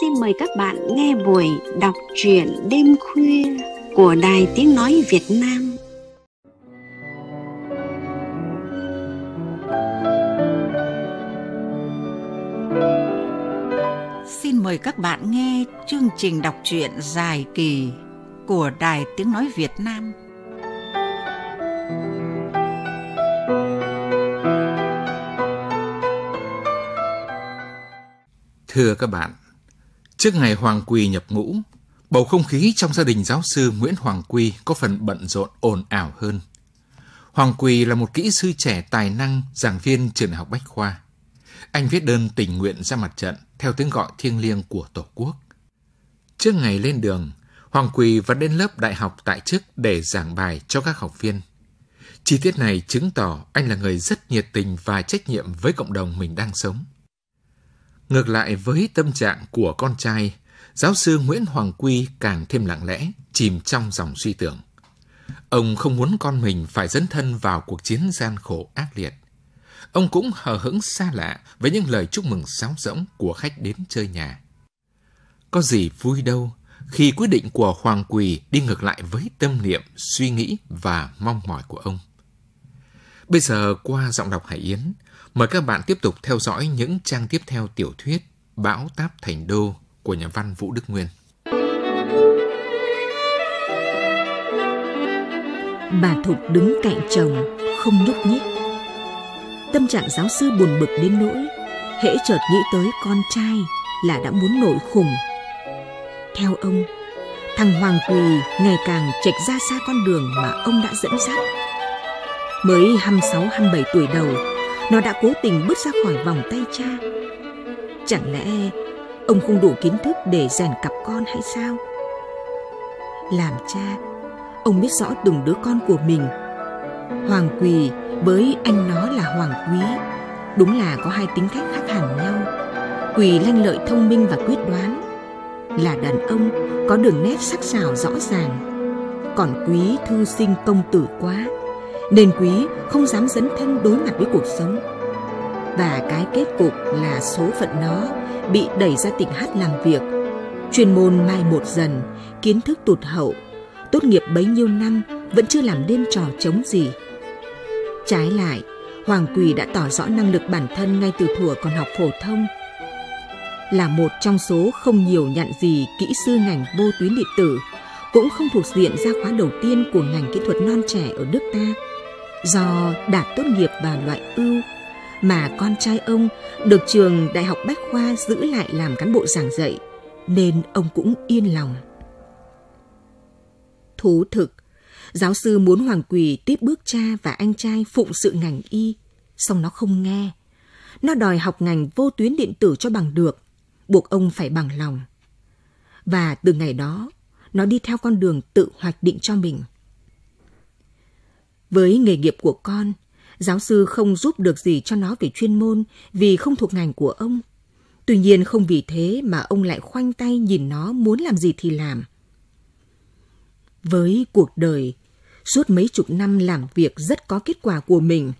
xin mời các bạn nghe buổi đọc truyện đêm khuya của Đài Tiếng Nói Việt Nam. Xin mời các bạn nghe chương trình đọc truyện dài kỳ của Đài Tiếng Nói Việt Nam. Thưa các bạn, Trước ngày Hoàng Quỳ nhập ngũ, bầu không khí trong gia đình giáo sư Nguyễn Hoàng Quy có phần bận rộn ồn ào hơn. Hoàng Quỳ là một kỹ sư trẻ tài năng, giảng viên trường đại học Bách Khoa. Anh viết đơn tình nguyện ra mặt trận theo tiếng gọi thiêng liêng của Tổ quốc. Trước ngày lên đường, Hoàng Quỳ vẫn đến lớp đại học tại chức để giảng bài cho các học viên. Chi tiết này chứng tỏ anh là người rất nhiệt tình và trách nhiệm với cộng đồng mình đang sống. Ngược lại với tâm trạng của con trai, giáo sư Nguyễn Hoàng Quy càng thêm lặng lẽ, chìm trong dòng suy tưởng. Ông không muốn con mình phải dấn thân vào cuộc chiến gian khổ ác liệt. Ông cũng hờ hững xa lạ với những lời chúc mừng sáo rỗng của khách đến chơi nhà. Có gì vui đâu khi quyết định của Hoàng Quỳ đi ngược lại với tâm niệm, suy nghĩ và mong mỏi của ông. Bây giờ qua giọng đọc Hải Yến, Mời các bạn tiếp tục theo dõi những trang tiếp theo tiểu thuyết Bão Táp Thành Đô của nhà văn Vũ Đức Nguyên. Bà Thục đứng cạnh chồng, không nhúc nhích. Tâm trạng giáo sư buồn bực đến nỗi, hễ chợt nghĩ tới con trai là đã muốn nổi khùng. Theo ông, thằng Hoàng Quỳ ngày càng chệch ra xa con đường mà ông đã dẫn dắt. Mới 26-27 tuổi đầu, nó đã cố tình bước ra khỏi vòng tay cha chẳng lẽ ông không đủ kiến thức để rèn cặp con hay sao làm cha ông biết rõ từng đứa con của mình hoàng quỳ với anh nó là hoàng quý đúng là có hai tính cách khác hẳn nhau quỳ lanh lợi thông minh và quyết đoán là đàn ông có đường nét sắc sảo rõ ràng còn quý thư sinh công tử quá nên quý không dám dấn thân đối mặt với cuộc sống và cái kết cục là số phận nó bị đẩy ra tỉnh hát làm việc chuyên môn mai một dần kiến thức tụt hậu tốt nghiệp bấy nhiêu năm vẫn chưa làm nên trò chống gì trái lại hoàng quỳ đã tỏ rõ năng lực bản thân ngay từ thuở còn học phổ thông là một trong số không nhiều nhận gì kỹ sư ngành vô tuyến điện tử cũng không thuộc diện ra khóa đầu tiên của ngành kỹ thuật non trẻ ở nước ta do đạt tốt nghiệp vào loại ưu mà con trai ông được trường Đại học Bách Khoa giữ lại làm cán bộ giảng dạy nên ông cũng yên lòng. Thú thực, giáo sư muốn Hoàng Quỳ tiếp bước cha và anh trai phụng sự ngành y, song nó không nghe. Nó đòi học ngành vô tuyến điện tử cho bằng được, buộc ông phải bằng lòng. Và từ ngày đó, nó đi theo con đường tự hoạch định cho mình – với nghề nghiệp của con, giáo sư không giúp được gì cho nó về chuyên môn vì không thuộc ngành của ông. Tuy nhiên không vì thế mà ông lại khoanh tay nhìn nó muốn làm gì thì làm. Với cuộc đời, suốt mấy chục năm làm việc rất có kết quả của mình,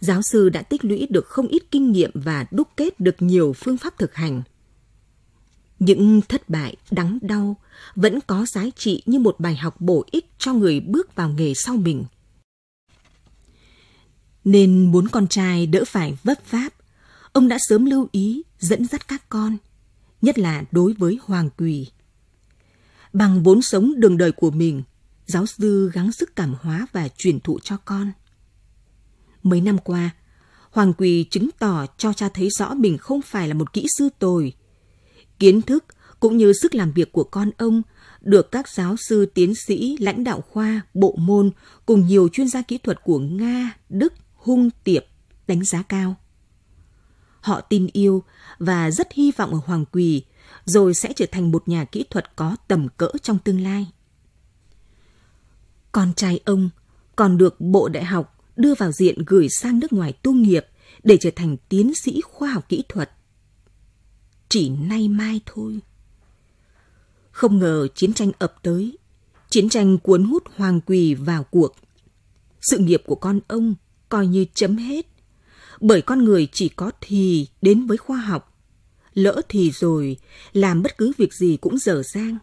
giáo sư đã tích lũy được không ít kinh nghiệm và đúc kết được nhiều phương pháp thực hành. Những thất bại đắng đau vẫn có giá trị như một bài học bổ ích cho người bước vào nghề sau mình – nên muốn con trai đỡ phải vấp váp. Ông đã sớm lưu ý dẫn dắt các con, nhất là đối với Hoàng Quỳ. Bằng vốn sống đường đời của mình, giáo sư gắng sức cảm hóa và truyền thụ cho con. Mấy năm qua, Hoàng Quỳ chứng tỏ cho cha thấy rõ mình không phải là một kỹ sư tồi. Kiến thức cũng như sức làm việc của con ông được các giáo sư tiến sĩ, lãnh đạo khoa, bộ môn cùng nhiều chuyên gia kỹ thuật của Nga, Đức, hung tiệp đánh giá cao. Họ tin yêu và rất hy vọng ở Hoàng Quỳ rồi sẽ trở thành một nhà kỹ thuật có tầm cỡ trong tương lai. Con trai ông còn được Bộ Đại học đưa vào diện gửi sang nước ngoài tu nghiệp để trở thành tiến sĩ khoa học kỹ thuật. Chỉ nay mai thôi. Không ngờ chiến tranh ập tới, chiến tranh cuốn hút Hoàng Quỳ vào cuộc. Sự nghiệp của con ông coi như chấm hết. Bởi con người chỉ có thì đến với khoa học. Lỡ thì rồi, làm bất cứ việc gì cũng dở dang.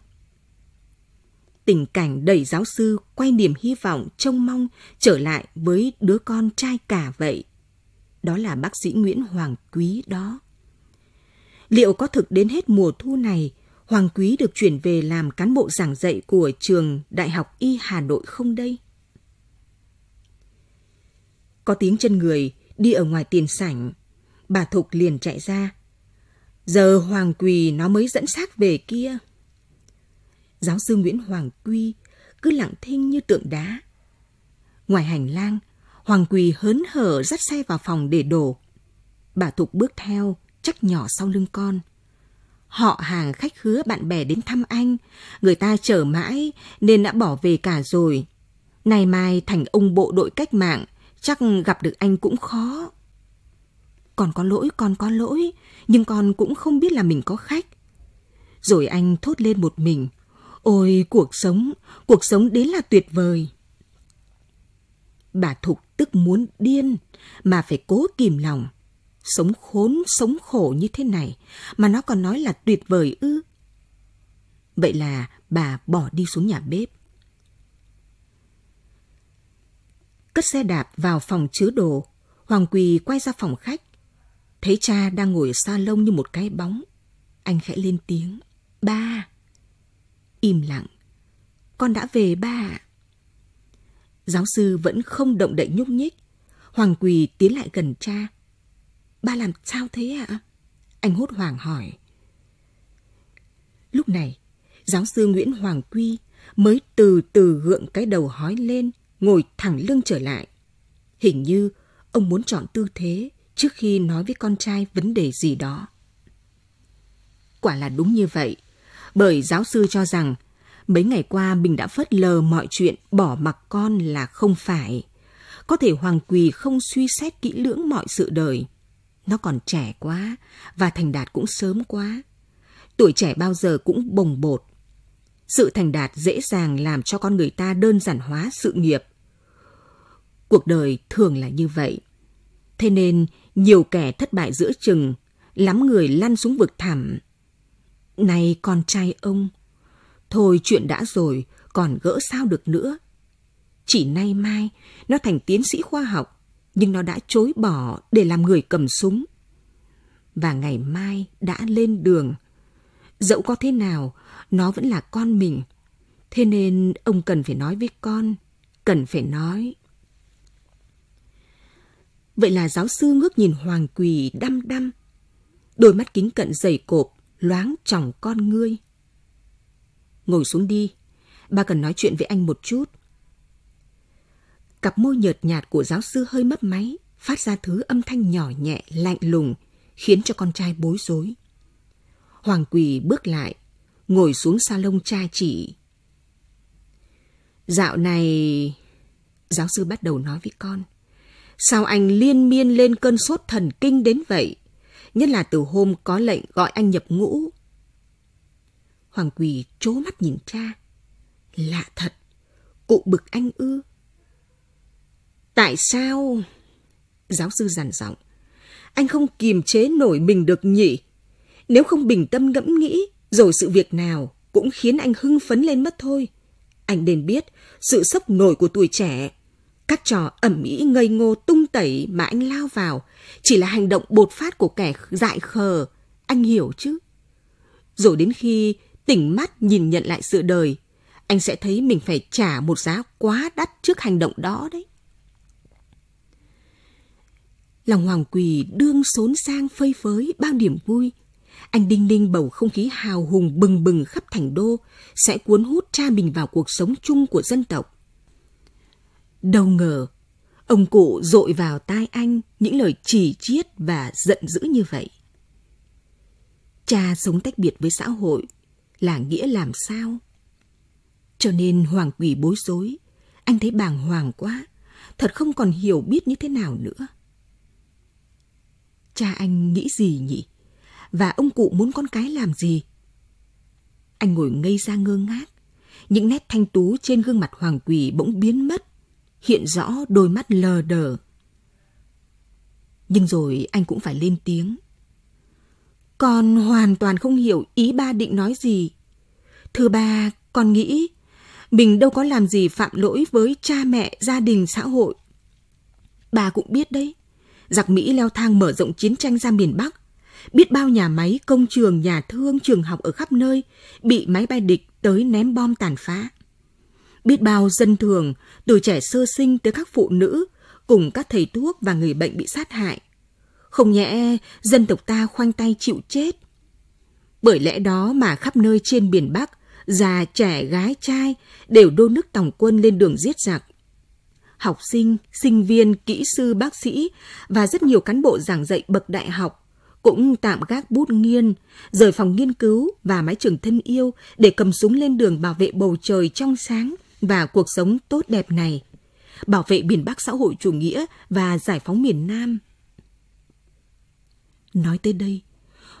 Tình cảnh đẩy giáo sư quay niềm hy vọng trông mong trở lại với đứa con trai cả vậy. Đó là bác sĩ Nguyễn Hoàng Quý đó. Liệu có thực đến hết mùa thu này, Hoàng Quý được chuyển về làm cán bộ giảng dạy của trường Đại học Y Hà Nội không đây? Có tiếng chân người đi ở ngoài tiền sảnh. Bà Thục liền chạy ra. Giờ Hoàng Quỳ nó mới dẫn xác về kia. Giáo sư Nguyễn Hoàng Quy cứ lặng thinh như tượng đá. Ngoài hành lang, Hoàng Quỳ hớn hở dắt xe vào phòng để đổ. Bà Thục bước theo, chắc nhỏ sau lưng con. Họ hàng khách khứa bạn bè đến thăm anh, người ta chờ mãi nên đã bỏ về cả rồi. Nay mai thành ông bộ đội cách mạng, chắc gặp được anh cũng khó. Còn có lỗi, con có lỗi, nhưng con cũng không biết là mình có khách. Rồi anh thốt lên một mình. Ôi, cuộc sống, cuộc sống đến là tuyệt vời. Bà Thục tức muốn điên, mà phải cố kìm lòng. Sống khốn, sống khổ như thế này, mà nó còn nói là tuyệt vời ư. Vậy là bà bỏ đi xuống nhà bếp cất xe đạp vào phòng chứa đồ, Hoàng Quỳ quay ra phòng khách. Thấy cha đang ngồi xa lông như một cái bóng. Anh khẽ lên tiếng. Ba. Im lặng. Con đã về ba ạ. Giáo sư vẫn không động đậy nhúc nhích. Hoàng Quỳ tiến lại gần cha. Ba làm sao thế ạ? Anh hốt hoảng hỏi. Lúc này, giáo sư Nguyễn Hoàng Quy mới từ từ gượng cái đầu hói lên ngồi thẳng lưng trở lại. Hình như ông muốn chọn tư thế trước khi nói với con trai vấn đề gì đó. Quả là đúng như vậy, bởi giáo sư cho rằng mấy ngày qua mình đã phớt lờ mọi chuyện bỏ mặc con là không phải. Có thể Hoàng Quỳ không suy xét kỹ lưỡng mọi sự đời. Nó còn trẻ quá và thành đạt cũng sớm quá. Tuổi trẻ bao giờ cũng bồng bột. Sự thành đạt dễ dàng làm cho con người ta đơn giản hóa sự nghiệp Cuộc đời thường là như vậy. Thế nên, nhiều kẻ thất bại giữa chừng, lắm người lăn xuống vực thẳm. Này con trai ông, thôi chuyện đã rồi, còn gỡ sao được nữa. Chỉ nay mai, nó thành tiến sĩ khoa học, nhưng nó đã chối bỏ để làm người cầm súng. Và ngày mai đã lên đường. Dẫu có thế nào, nó vẫn là con mình. Thế nên ông cần phải nói với con, cần phải nói. Vậy là giáo sư ngước nhìn Hoàng Quỳ đăm đăm. Đôi mắt kính cận dày cộp, loáng tròng con ngươi. Ngồi xuống đi, ba cần nói chuyện với anh một chút. Cặp môi nhợt nhạt của giáo sư hơi mấp máy, phát ra thứ âm thanh nhỏ nhẹ, lạnh lùng, khiến cho con trai bối rối. Hoàng Quỳ bước lại, ngồi xuống sa lông cha chỉ. Dạo này... Giáo sư bắt đầu nói với con. Sao anh liên miên lên cơn sốt thần kinh đến vậy? Nhất là từ hôm có lệnh gọi anh nhập ngũ. Hoàng Quỳ trố mắt nhìn cha. Lạ thật, cụ bực anh ư. Tại sao? Giáo sư giàn giọng. Anh không kiềm chế nổi mình được nhỉ? Nếu không bình tâm ngẫm nghĩ, rồi sự việc nào cũng khiến anh hưng phấn lên mất thôi. Anh nên biết, sự sốc nổi của tuổi trẻ các trò ẩm ý ngây ngô tung tẩy mà anh lao vào chỉ là hành động bột phát của kẻ dại khờ, anh hiểu chứ? Rồi đến khi tỉnh mắt nhìn nhận lại sự đời, anh sẽ thấy mình phải trả một giá quá đắt trước hành động đó đấy. Lòng hoàng quỳ đương xốn sang phơi phới bao niềm vui. Anh đinh ninh bầu không khí hào hùng bừng bừng khắp thành đô sẽ cuốn hút cha mình vào cuộc sống chung của dân tộc. Đâu ngờ, ông cụ dội vào tai anh những lời chỉ chiết và giận dữ như vậy. Cha sống tách biệt với xã hội là nghĩa làm sao? Cho nên Hoàng Quỳ bối rối, anh thấy bàng hoàng quá, thật không còn hiểu biết như thế nào nữa. Cha anh nghĩ gì nhỉ? Và ông cụ muốn con cái làm gì? Anh ngồi ngây ra ngơ ngác, những nét thanh tú trên gương mặt Hoàng Quỳ bỗng biến mất hiện rõ đôi mắt lờ đờ. Nhưng rồi anh cũng phải lên tiếng. Con hoàn toàn không hiểu ý ba định nói gì. Thưa ba, con nghĩ mình đâu có làm gì phạm lỗi với cha mẹ, gia đình, xã hội. Bà cũng biết đấy, giặc Mỹ leo thang mở rộng chiến tranh ra miền Bắc. Biết bao nhà máy, công trường, nhà thương, trường học ở khắp nơi bị máy bay địch tới ném bom tàn phá biết bao dân thường, từ trẻ sơ sinh tới các phụ nữ, cùng các thầy thuốc và người bệnh bị sát hại. Không nhẽ dân tộc ta khoanh tay chịu chết. Bởi lẽ đó mà khắp nơi trên biển Bắc, già trẻ gái trai đều đô nước tòng quân lên đường giết giặc. Học sinh, sinh viên, kỹ sư, bác sĩ và rất nhiều cán bộ giảng dạy bậc đại học cũng tạm gác bút nghiên, rời phòng nghiên cứu và mái trường thân yêu để cầm súng lên đường bảo vệ bầu trời trong sáng – và cuộc sống tốt đẹp này, bảo vệ miền Bắc xã hội chủ nghĩa và giải phóng miền Nam. Nói tới đây,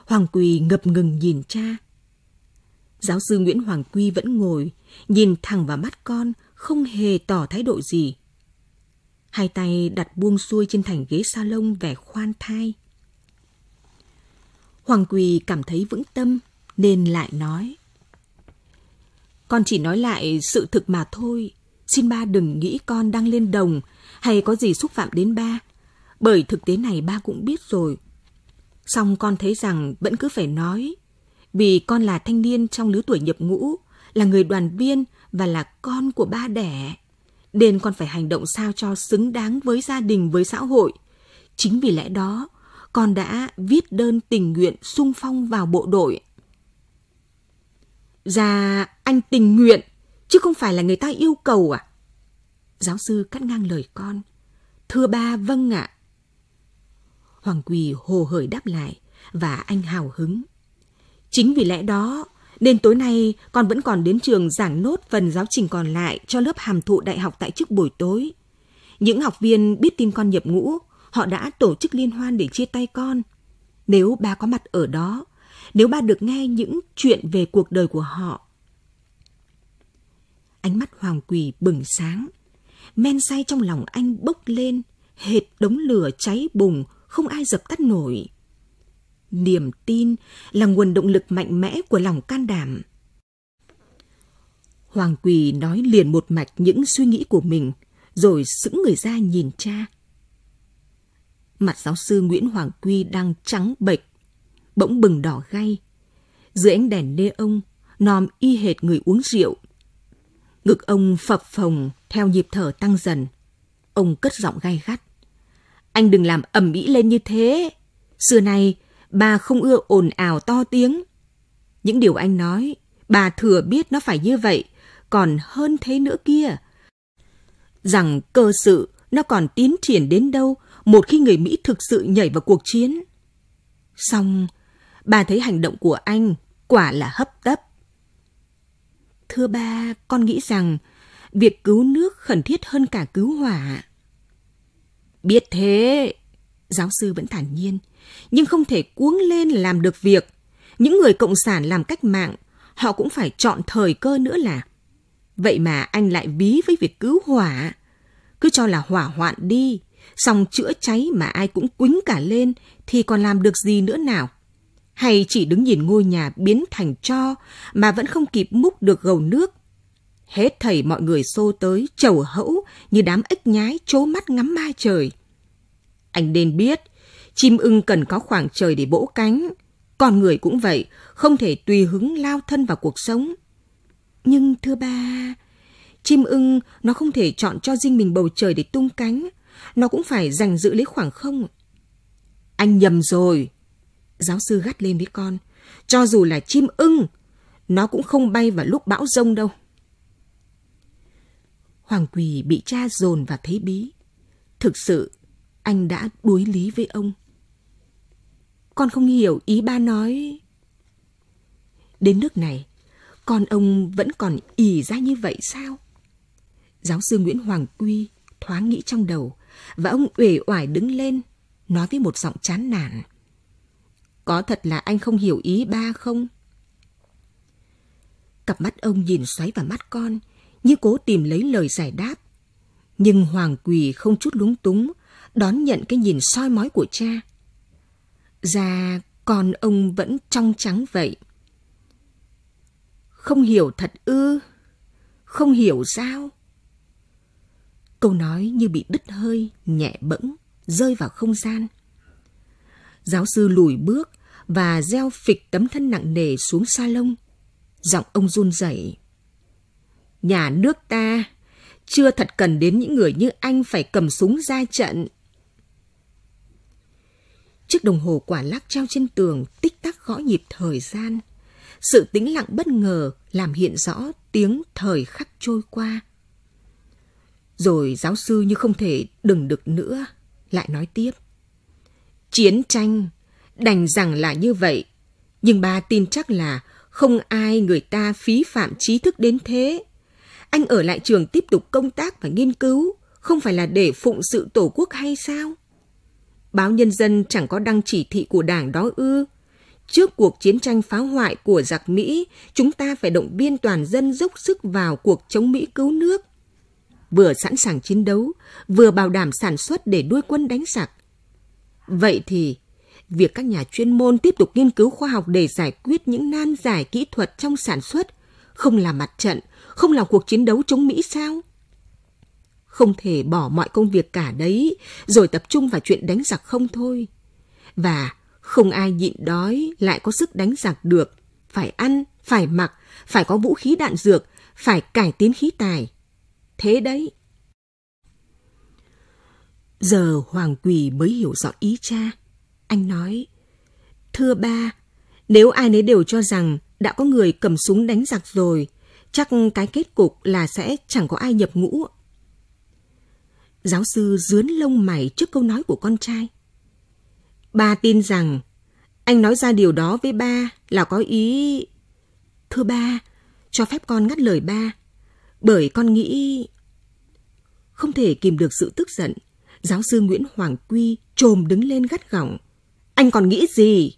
Hoàng Quỳ ngập ngừng nhìn cha. Giáo sư Nguyễn Hoàng Quy vẫn ngồi, nhìn thẳng vào mắt con, không hề tỏ thái độ gì. Hai tay đặt buông xuôi trên thành ghế salon vẻ khoan thai. Hoàng Quỳ cảm thấy vững tâm nên lại nói. Con chỉ nói lại sự thực mà thôi. Xin ba đừng nghĩ con đang lên đồng hay có gì xúc phạm đến ba. Bởi thực tế này ba cũng biết rồi. Xong con thấy rằng vẫn cứ phải nói. Vì con là thanh niên trong lứa tuổi nhập ngũ, là người đoàn viên và là con của ba đẻ. Nên con phải hành động sao cho xứng đáng với gia đình, với xã hội. Chính vì lẽ đó, con đã viết đơn tình nguyện sung phong vào bộ đội Dạ, anh tình nguyện, chứ không phải là người ta yêu cầu à? Giáo sư cắt ngang lời con. Thưa ba, vâng ạ. À. Hoàng Quỳ hồ hởi đáp lại và anh hào hứng. Chính vì lẽ đó nên tối nay con vẫn còn đến trường giảng nốt phần giáo trình còn lại cho lớp hàm thụ đại học tại chức buổi tối. Những học viên biết tin con nhập ngũ, họ đã tổ chức liên hoan để chia tay con. Nếu ba có mặt ở đó, nếu ba được nghe những chuyện về cuộc đời của họ. Ánh mắt hoàng quỳ bừng sáng, men say trong lòng anh bốc lên, hệt đống lửa cháy bùng, không ai dập tắt nổi. Niềm tin là nguồn động lực mạnh mẽ của lòng can đảm. Hoàng Quỳ nói liền một mạch những suy nghĩ của mình, rồi sững người ra nhìn cha. Mặt giáo sư Nguyễn Hoàng Quy đang trắng bệch, bỗng bừng đỏ gay. Dưới ánh đèn nê ông, nòm y hệt người uống rượu. Ngực ông phập phồng theo nhịp thở tăng dần. Ông cất giọng gay gắt. Anh đừng làm ẩm ĩ lên như thế. Xưa nay, bà không ưa ồn ào to tiếng. Những điều anh nói, bà thừa biết nó phải như vậy, còn hơn thế nữa kia. Rằng cơ sự nó còn tiến triển đến đâu một khi người Mỹ thực sự nhảy vào cuộc chiến. Xong, Bà thấy hành động của anh quả là hấp tấp. Thưa ba, con nghĩ rằng việc cứu nước khẩn thiết hơn cả cứu hỏa. Biết thế, giáo sư vẫn thản nhiên, nhưng không thể cuống lên làm được việc. Những người cộng sản làm cách mạng, họ cũng phải chọn thời cơ nữa là. Vậy mà anh lại ví với việc cứu hỏa. Cứ cho là hỏa hoạn đi, xong chữa cháy mà ai cũng quính cả lên thì còn làm được gì nữa nào? hay chỉ đứng nhìn ngôi nhà biến thành cho mà vẫn không kịp múc được gầu nước. Hết thầy mọi người xô tới, chầu hẫu như đám ếch nhái trố mắt ngắm mai trời. Anh nên biết, chim ưng cần có khoảng trời để bỗ cánh. Con người cũng vậy, không thể tùy hứng lao thân vào cuộc sống. Nhưng thưa ba, chim ưng nó không thể chọn cho riêng mình bầu trời để tung cánh. Nó cũng phải giành giữ lấy khoảng không. Anh nhầm rồi, Giáo sư gắt lên với con. Cho dù là chim ưng, nó cũng không bay vào lúc bão rông đâu. Hoàng Quỳ bị cha dồn và thấy bí. Thực sự, anh đã đối lý với ông. Con không hiểu ý ba nói. Đến nước này, con ông vẫn còn ỉ ra như vậy sao? Giáo sư Nguyễn Hoàng Quy thoáng nghĩ trong đầu và ông uể oải đứng lên, nói với một giọng chán nản. Có thật là anh không hiểu ý ba không? Cặp mắt ông nhìn xoáy vào mắt con, như cố tìm lấy lời giải đáp. Nhưng Hoàng Quỳ không chút lúng túng, đón nhận cái nhìn soi mói của cha. Ra dạ, con ông vẫn trong trắng vậy. Không hiểu thật ư? Không hiểu sao? Câu nói như bị đứt hơi, nhẹ bẫng, rơi vào không gian. Giáo sư lùi bước và gieo phịch tấm thân nặng nề xuống sa lông. Giọng ông run rẩy. Nhà nước ta chưa thật cần đến những người như anh phải cầm súng ra trận. Chiếc đồng hồ quả lắc treo trên tường tích tắc gõ nhịp thời gian. Sự tĩnh lặng bất ngờ làm hiện rõ tiếng thời khắc trôi qua. Rồi giáo sư như không thể đừng được nữa, lại nói tiếp. Chiến tranh, đành rằng là như vậy. Nhưng ba tin chắc là không ai người ta phí phạm trí thức đến thế. Anh ở lại trường tiếp tục công tác và nghiên cứu, không phải là để phụng sự tổ quốc hay sao? Báo Nhân dân chẳng có đăng chỉ thị của đảng đó ư. Trước cuộc chiến tranh phá hoại của giặc Mỹ, chúng ta phải động viên toàn dân dốc sức vào cuộc chống Mỹ cứu nước. Vừa sẵn sàng chiến đấu, vừa bảo đảm sản xuất để đuôi quân đánh giặc, Vậy thì, việc các nhà chuyên môn tiếp tục nghiên cứu khoa học để giải quyết những nan giải kỹ thuật trong sản xuất, không là mặt trận, không là cuộc chiến đấu chống Mỹ sao? Không thể bỏ mọi công việc cả đấy, rồi tập trung vào chuyện đánh giặc không thôi. Và không ai nhịn đói lại có sức đánh giặc được, phải ăn, phải mặc, phải có vũ khí đạn dược, phải cải tiến khí tài. Thế đấy, Giờ Hoàng Quỳ mới hiểu rõ ý cha. Anh nói, Thưa ba, nếu ai nấy đều cho rằng đã có người cầm súng đánh giặc rồi, chắc cái kết cục là sẽ chẳng có ai nhập ngũ. Giáo sư dướn lông mày trước câu nói của con trai. Ba tin rằng anh nói ra điều đó với ba là có ý... Thưa ba, cho phép con ngắt lời ba, bởi con nghĩ... Không thể kìm được sự tức giận, Giáo sư Nguyễn Hoàng Quy trồm đứng lên gắt gỏng. Anh còn nghĩ gì?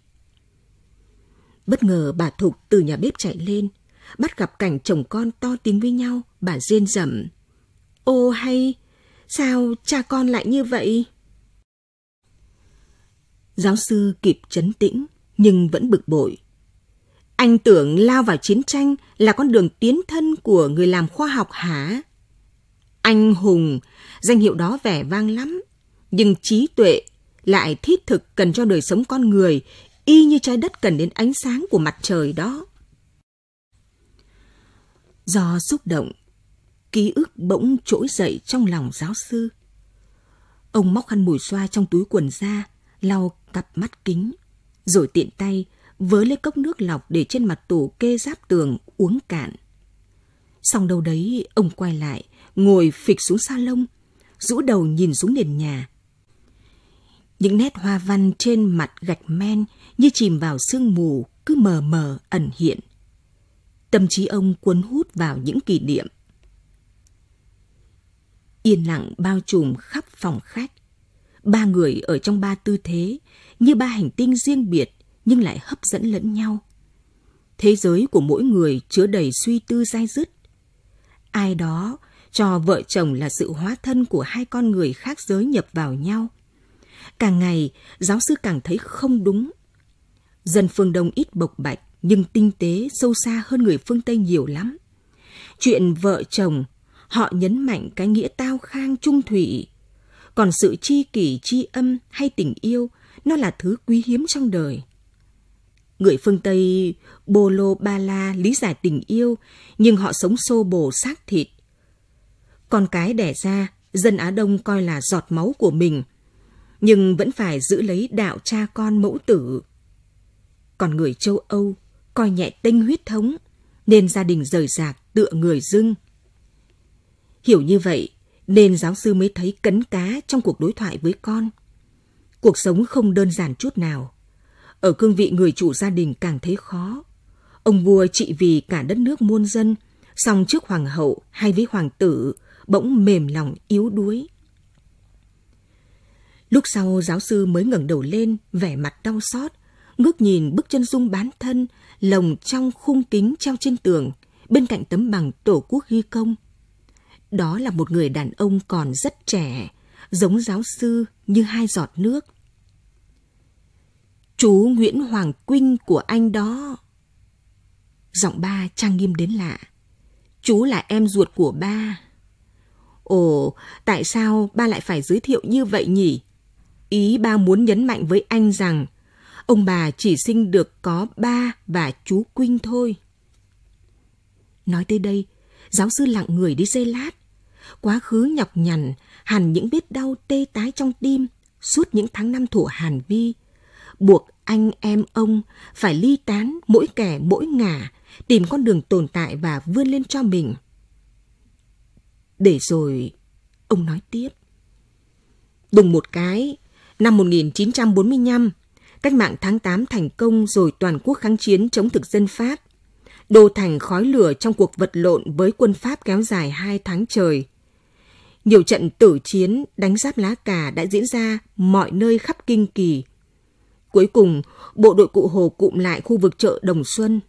Bất ngờ bà Thục từ nhà bếp chạy lên, bắt gặp cảnh chồng con to tiếng với nhau, bà rên rẩm. Ô hay, sao cha con lại như vậy? Giáo sư kịp chấn tĩnh, nhưng vẫn bực bội. Anh tưởng lao vào chiến tranh là con đường tiến thân của người làm khoa học hả? anh hùng, danh hiệu đó vẻ vang lắm, nhưng trí tuệ lại thiết thực cần cho đời sống con người y như trái đất cần đến ánh sáng của mặt trời đó. Do xúc động, ký ức bỗng trỗi dậy trong lòng giáo sư. Ông móc khăn mùi xoa trong túi quần ra, lau cặp mắt kính, rồi tiện tay vớ lấy cốc nước lọc để trên mặt tủ kê giáp tường uống cạn. Xong đâu đấy, ông quay lại, ngồi phịch xuống sa lông, rũ đầu nhìn xuống nền nhà. Những nét hoa văn trên mặt gạch men như chìm vào sương mù cứ mờ mờ ẩn hiện. Tâm trí ông cuốn hút vào những kỷ niệm. Yên lặng bao trùm khắp phòng khách. Ba người ở trong ba tư thế, như ba hành tinh riêng biệt nhưng lại hấp dẫn lẫn nhau. Thế giới của mỗi người chứa đầy suy tư dai dứt. Ai đó cho vợ chồng là sự hóa thân của hai con người khác giới nhập vào nhau. Càng ngày, giáo sư càng thấy không đúng. Dân phương Đông ít bộc bạch, nhưng tinh tế, sâu xa hơn người phương Tây nhiều lắm. Chuyện vợ chồng, họ nhấn mạnh cái nghĩa tao khang trung thủy. Còn sự chi kỷ, chi âm hay tình yêu, nó là thứ quý hiếm trong đời. Người phương Tây bô lô ba la lý giải tình yêu, nhưng họ sống xô bồ xác thịt, con cái đẻ ra, dân Á Đông coi là giọt máu của mình, nhưng vẫn phải giữ lấy đạo cha con mẫu tử. Còn người châu Âu coi nhẹ tinh huyết thống, nên gia đình rời rạc tựa người dưng. Hiểu như vậy, nên giáo sư mới thấy cấn cá trong cuộc đối thoại với con. Cuộc sống không đơn giản chút nào. Ở cương vị người chủ gia đình càng thấy khó. Ông vua trị vì cả đất nước muôn dân, song trước hoàng hậu hay với hoàng tử bỗng mềm lòng yếu đuối. Lúc sau giáo sư mới ngẩng đầu lên, vẻ mặt đau xót, ngước nhìn bức chân dung bán thân, lồng trong khung kính treo trên tường, bên cạnh tấm bằng tổ quốc ghi công. Đó là một người đàn ông còn rất trẻ, giống giáo sư như hai giọt nước. Chú Nguyễn Hoàng Quynh của anh đó. Giọng ba trang nghiêm đến lạ. Chú là em ruột của ba. Ồ, tại sao ba lại phải giới thiệu như vậy nhỉ? Ý ba muốn nhấn mạnh với anh rằng ông bà chỉ sinh được có ba và chú Quynh thôi. Nói tới đây, giáo sư lặng người đi dây lát. Quá khứ nhọc nhằn, hẳn những vết đau tê tái trong tim suốt những tháng năm thủ Hàn Vi, buộc anh em ông phải ly tán mỗi kẻ mỗi ngả, tìm con đường tồn tại và vươn lên cho mình. Để rồi, ông nói tiếp. Đùng một cái, năm 1945, cách mạng tháng 8 thành công rồi toàn quốc kháng chiến chống thực dân Pháp. Đô thành khói lửa trong cuộc vật lộn với quân Pháp kéo dài 2 tháng trời. Nhiều trận tử chiến, đánh giáp lá cà đã diễn ra mọi nơi khắp kinh kỳ. Cuối cùng, bộ đội cụ Hồ cụm lại khu vực chợ Đồng Xuân.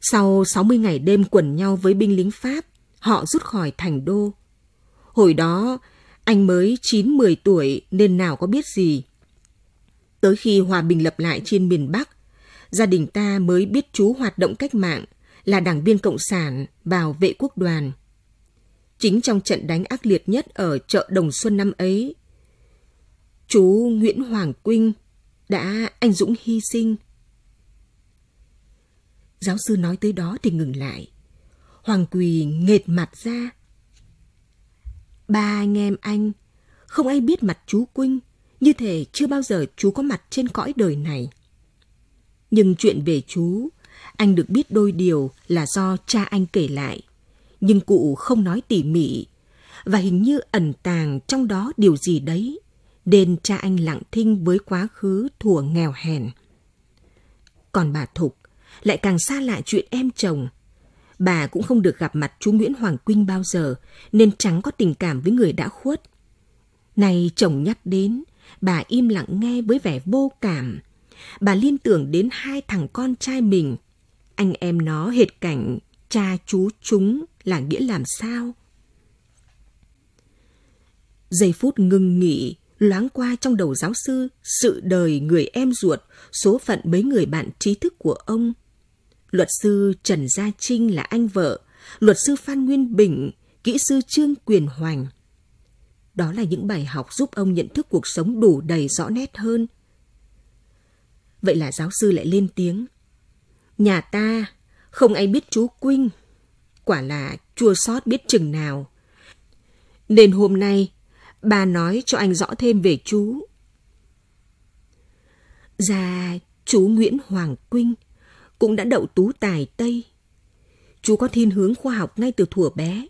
Sau 60 ngày đêm quần nhau với binh lính Pháp, họ rút khỏi thành đô. Hồi đó, anh mới 9-10 tuổi nên nào có biết gì. Tới khi hòa bình lập lại trên miền Bắc, gia đình ta mới biết chú hoạt động cách mạng là đảng viên Cộng sản vào vệ quốc đoàn. Chính trong trận đánh ác liệt nhất ở chợ Đồng Xuân năm ấy, chú Nguyễn Hoàng Quynh đã anh dũng hy sinh. Giáo sư nói tới đó thì ngừng lại. Hoàng Quỳ nghệt mặt ra. Ba anh em anh, không ai biết mặt chú Quynh, như thể chưa bao giờ chú có mặt trên cõi đời này. Nhưng chuyện về chú, anh được biết đôi điều là do cha anh kể lại, nhưng cụ không nói tỉ mỉ và hình như ẩn tàng trong đó điều gì đấy, nên cha anh lặng thinh với quá khứ thủa nghèo hèn. Còn bà Thục lại càng xa lạ chuyện em chồng bà cũng không được gặp mặt chú Nguyễn Hoàng Quynh bao giờ, nên chẳng có tình cảm với người đã khuất. Này chồng nhắc đến, bà im lặng nghe với vẻ vô cảm. Bà liên tưởng đến hai thằng con trai mình. Anh em nó hệt cảnh cha chú chúng là nghĩa làm sao? Giây phút ngừng nghỉ, loáng qua trong đầu giáo sư sự đời người em ruột, số phận mấy người bạn trí thức của ông – luật sư Trần Gia Trinh là anh vợ, luật sư Phan Nguyên Bình, kỹ sư Trương Quyền Hoành. Đó là những bài học giúp ông nhận thức cuộc sống đủ đầy rõ nét hơn. Vậy là giáo sư lại lên tiếng. Nhà ta, không ai biết chú Quynh. Quả là chua sót biết chừng nào. Nên hôm nay, bà nói cho anh rõ thêm về chú. Già dạ, chú Nguyễn Hoàng Quynh cũng đã đậu tú tài Tây. Chú có thiên hướng khoa học ngay từ thuở bé.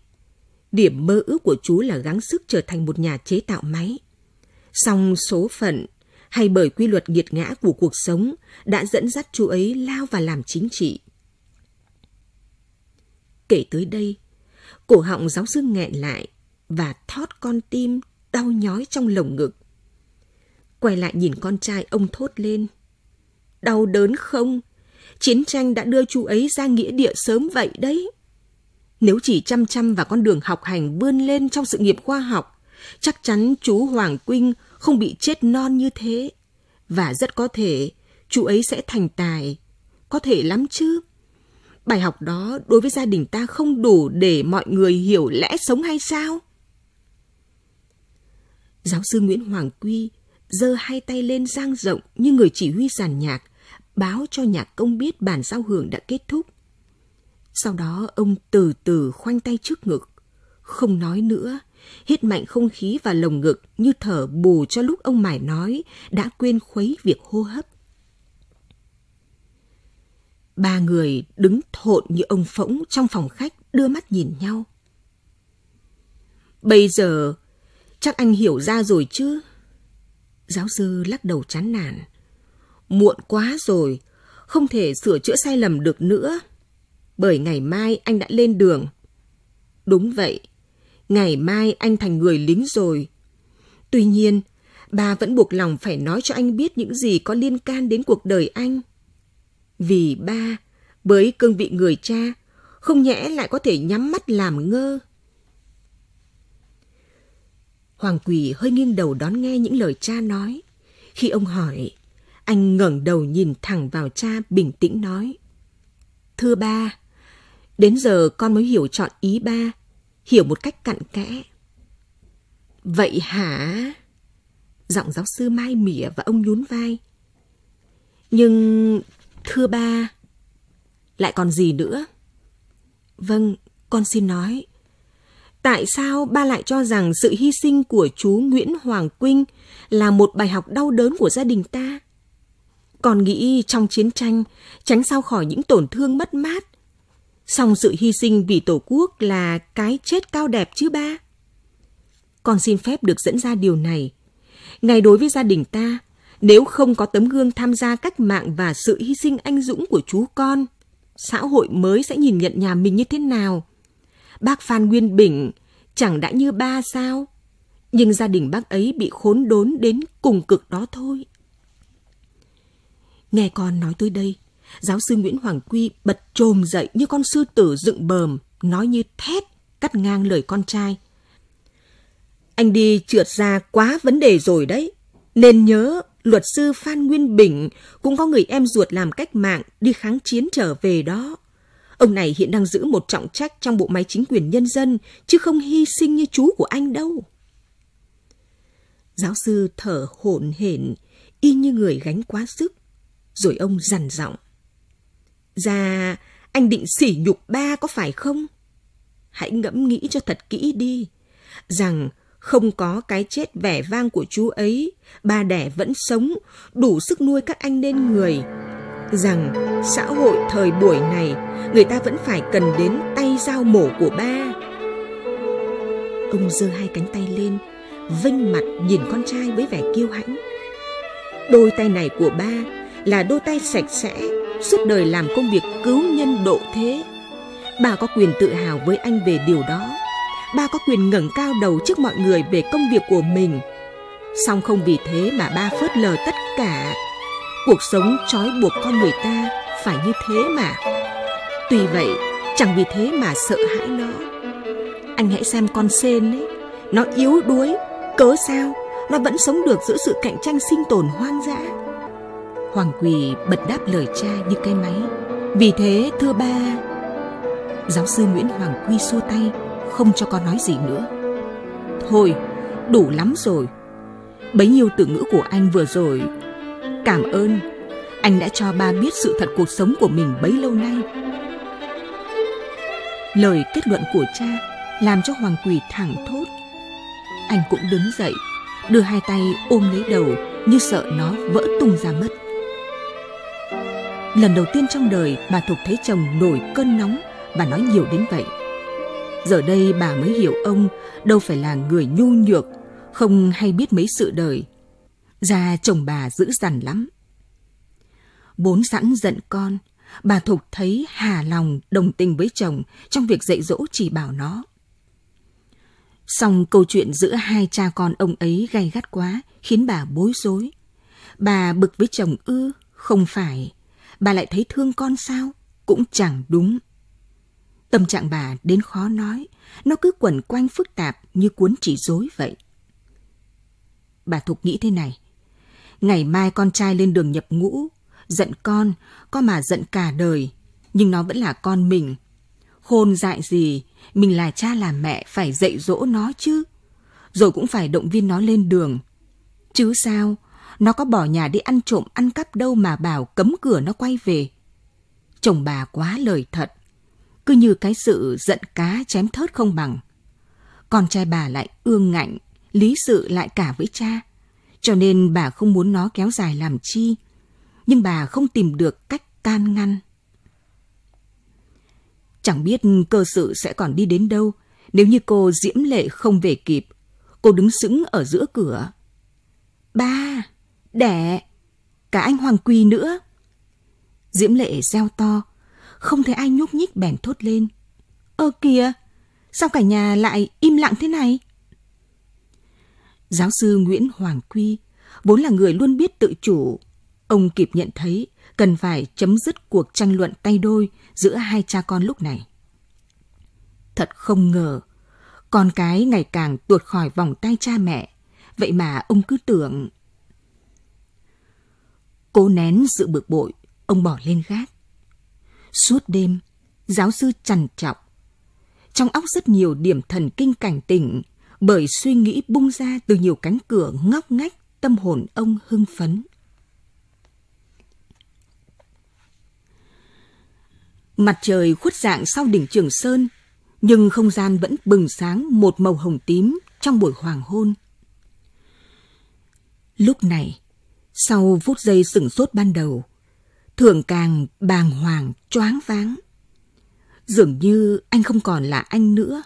Điểm mơ ước của chú là gắng sức trở thành một nhà chế tạo máy. Song số phận hay bởi quy luật nghiệt ngã của cuộc sống đã dẫn dắt chú ấy lao vào làm chính trị. Kể tới đây, cổ họng giáo sư nghẹn lại và thót con tim đau nhói trong lồng ngực. Quay lại nhìn con trai ông thốt lên. Đau đớn không? chiến tranh đã đưa chú ấy ra nghĩa địa sớm vậy đấy. Nếu chỉ chăm chăm vào con đường học hành vươn lên trong sự nghiệp khoa học, chắc chắn chú Hoàng Quynh không bị chết non như thế. Và rất có thể chú ấy sẽ thành tài. Có thể lắm chứ. Bài học đó đối với gia đình ta không đủ để mọi người hiểu lẽ sống hay sao? Giáo sư Nguyễn Hoàng Quy giơ hai tay lên giang rộng như người chỉ huy giàn nhạc, báo cho nhạc công biết bản giao hưởng đã kết thúc. Sau đó ông từ từ khoanh tay trước ngực, không nói nữa, hít mạnh không khí và lồng ngực như thở bù cho lúc ông mải nói, đã quên khuấy việc hô hấp. Ba người đứng thộn như ông phỗng trong phòng khách đưa mắt nhìn nhau. Bây giờ, chắc anh hiểu ra rồi chứ? Giáo sư lắc đầu chán nản, muộn quá rồi, không thể sửa chữa sai lầm được nữa. Bởi ngày mai anh đã lên đường. Đúng vậy, ngày mai anh thành người lính rồi. Tuy nhiên, bà vẫn buộc lòng phải nói cho anh biết những gì có liên can đến cuộc đời anh. Vì ba, với cương vị người cha, không nhẽ lại có thể nhắm mắt làm ngơ. Hoàng Quỳ hơi nghiêng đầu đón nghe những lời cha nói. Khi ông hỏi, anh ngẩng đầu nhìn thẳng vào cha bình tĩnh nói. Thưa ba, đến giờ con mới hiểu chọn ý ba, hiểu một cách cặn kẽ. Vậy hả? Giọng giáo sư mai mỉa và ông nhún vai. Nhưng thưa ba, lại còn gì nữa? Vâng, con xin nói. Tại sao ba lại cho rằng sự hy sinh của chú Nguyễn Hoàng Quynh là một bài học đau đớn của gia đình ta? còn nghĩ trong chiến tranh, tránh sao khỏi những tổn thương mất mát. Song sự hy sinh vì Tổ quốc là cái chết cao đẹp chứ ba. Con xin phép được dẫn ra điều này. Ngay đối với gia đình ta, nếu không có tấm gương tham gia cách mạng và sự hy sinh anh dũng của chú con, xã hội mới sẽ nhìn nhận nhà mình như thế nào? Bác Phan Nguyên Bình chẳng đã như ba sao? Nhưng gia đình bác ấy bị khốn đốn đến cùng cực đó thôi. Nghe con nói tới đây, giáo sư Nguyễn Hoàng Quy bật trồm dậy như con sư tử dựng bờm, nói như thét, cắt ngang lời con trai. Anh đi trượt ra quá vấn đề rồi đấy. Nên nhớ, luật sư Phan Nguyên Bình cũng có người em ruột làm cách mạng đi kháng chiến trở về đó. Ông này hiện đang giữ một trọng trách trong bộ máy chính quyền nhân dân, chứ không hy sinh như chú của anh đâu. Giáo sư thở hổn hển, y như người gánh quá sức rồi ông dằn giọng. Dạ, anh định sỉ nhục ba có phải không? Hãy ngẫm nghĩ cho thật kỹ đi, rằng không có cái chết vẻ vang của chú ấy, ba đẻ vẫn sống, đủ sức nuôi các anh nên người. Rằng xã hội thời buổi này, người ta vẫn phải cần đến tay dao mổ của ba. Ông giơ hai cánh tay lên, vinh mặt nhìn con trai với vẻ kiêu hãnh. Đôi tay này của ba là đôi tay sạch sẽ, suốt đời làm công việc cứu nhân độ thế. Ba có quyền tự hào với anh về điều đó. Ba có quyền ngẩng cao đầu trước mọi người về công việc của mình. Song không vì thế mà ba phớt lờ tất cả. Cuộc sống trói buộc con người ta phải như thế mà. Tuy vậy, chẳng vì thế mà sợ hãi nó. Anh hãy xem con sên ấy, nó yếu đuối, cớ sao nó vẫn sống được giữa sự cạnh tranh sinh tồn hoang dã Hoàng Quỳ bật đáp lời cha như cái máy. Vì thế thưa ba... Giáo sư Nguyễn Hoàng Quy xua tay, không cho con nói gì nữa. Thôi, đủ lắm rồi. Bấy nhiêu từ ngữ của anh vừa rồi. Cảm ơn, anh đã cho ba biết sự thật cuộc sống của mình bấy lâu nay. Lời kết luận của cha làm cho Hoàng Quỳ thẳng thốt. Anh cũng đứng dậy, đưa hai tay ôm lấy đầu như sợ nó vỡ tung ra mất. Lần đầu tiên trong đời bà Thục thấy chồng nổi cơn nóng và nói nhiều đến vậy. Giờ đây bà mới hiểu ông đâu phải là người nhu nhược, không hay biết mấy sự đời. Ra chồng bà dữ dằn lắm. Bốn sẵn giận con, bà Thục thấy hà lòng đồng tình với chồng trong việc dạy dỗ chỉ bảo nó. song câu chuyện giữa hai cha con ông ấy gay gắt quá khiến bà bối rối. Bà bực với chồng ư, không phải bà lại thấy thương con sao? Cũng chẳng đúng. Tâm trạng bà đến khó nói, nó cứ quẩn quanh phức tạp như cuốn chỉ rối vậy. Bà Thục nghĩ thế này, ngày mai con trai lên đường nhập ngũ, giận con, có mà giận cả đời, nhưng nó vẫn là con mình. Khôn dại gì, mình là cha là mẹ phải dạy dỗ nó chứ, rồi cũng phải động viên nó lên đường. Chứ sao, nó có bỏ nhà đi ăn trộm ăn cắp đâu mà bảo cấm cửa nó quay về. Chồng bà quá lời thật. Cứ như cái sự giận cá chém thớt không bằng. Con trai bà lại ương ngạnh, lý sự lại cả với cha. Cho nên bà không muốn nó kéo dài làm chi. Nhưng bà không tìm được cách can ngăn. Chẳng biết cơ sự sẽ còn đi đến đâu nếu như cô Diễm Lệ không về kịp. Cô đứng sững ở giữa cửa. Ba! đẻ, cả anh Hoàng Quy nữa. Diễm Lệ reo to, không thấy ai nhúc nhích bèn thốt lên. Ơ kìa, sao cả nhà lại im lặng thế này? Giáo sư Nguyễn Hoàng Quy vốn là người luôn biết tự chủ. Ông kịp nhận thấy cần phải chấm dứt cuộc tranh luận tay đôi giữa hai cha con lúc này. Thật không ngờ, con cái ngày càng tuột khỏi vòng tay cha mẹ, vậy mà ông cứ tưởng Cố nén sự bực bội, ông bỏ lên gác. Suốt đêm, giáo sư trằn trọc. Trong óc rất nhiều điểm thần kinh cảnh tỉnh bởi suy nghĩ bung ra từ nhiều cánh cửa ngóc ngách tâm hồn ông hưng phấn. Mặt trời khuất dạng sau đỉnh Trường Sơn, nhưng không gian vẫn bừng sáng một màu hồng tím trong buổi hoàng hôn. Lúc này, sau phút giây sửng sốt ban đầu, thường càng bàng hoàng, choáng váng. Dường như anh không còn là anh nữa.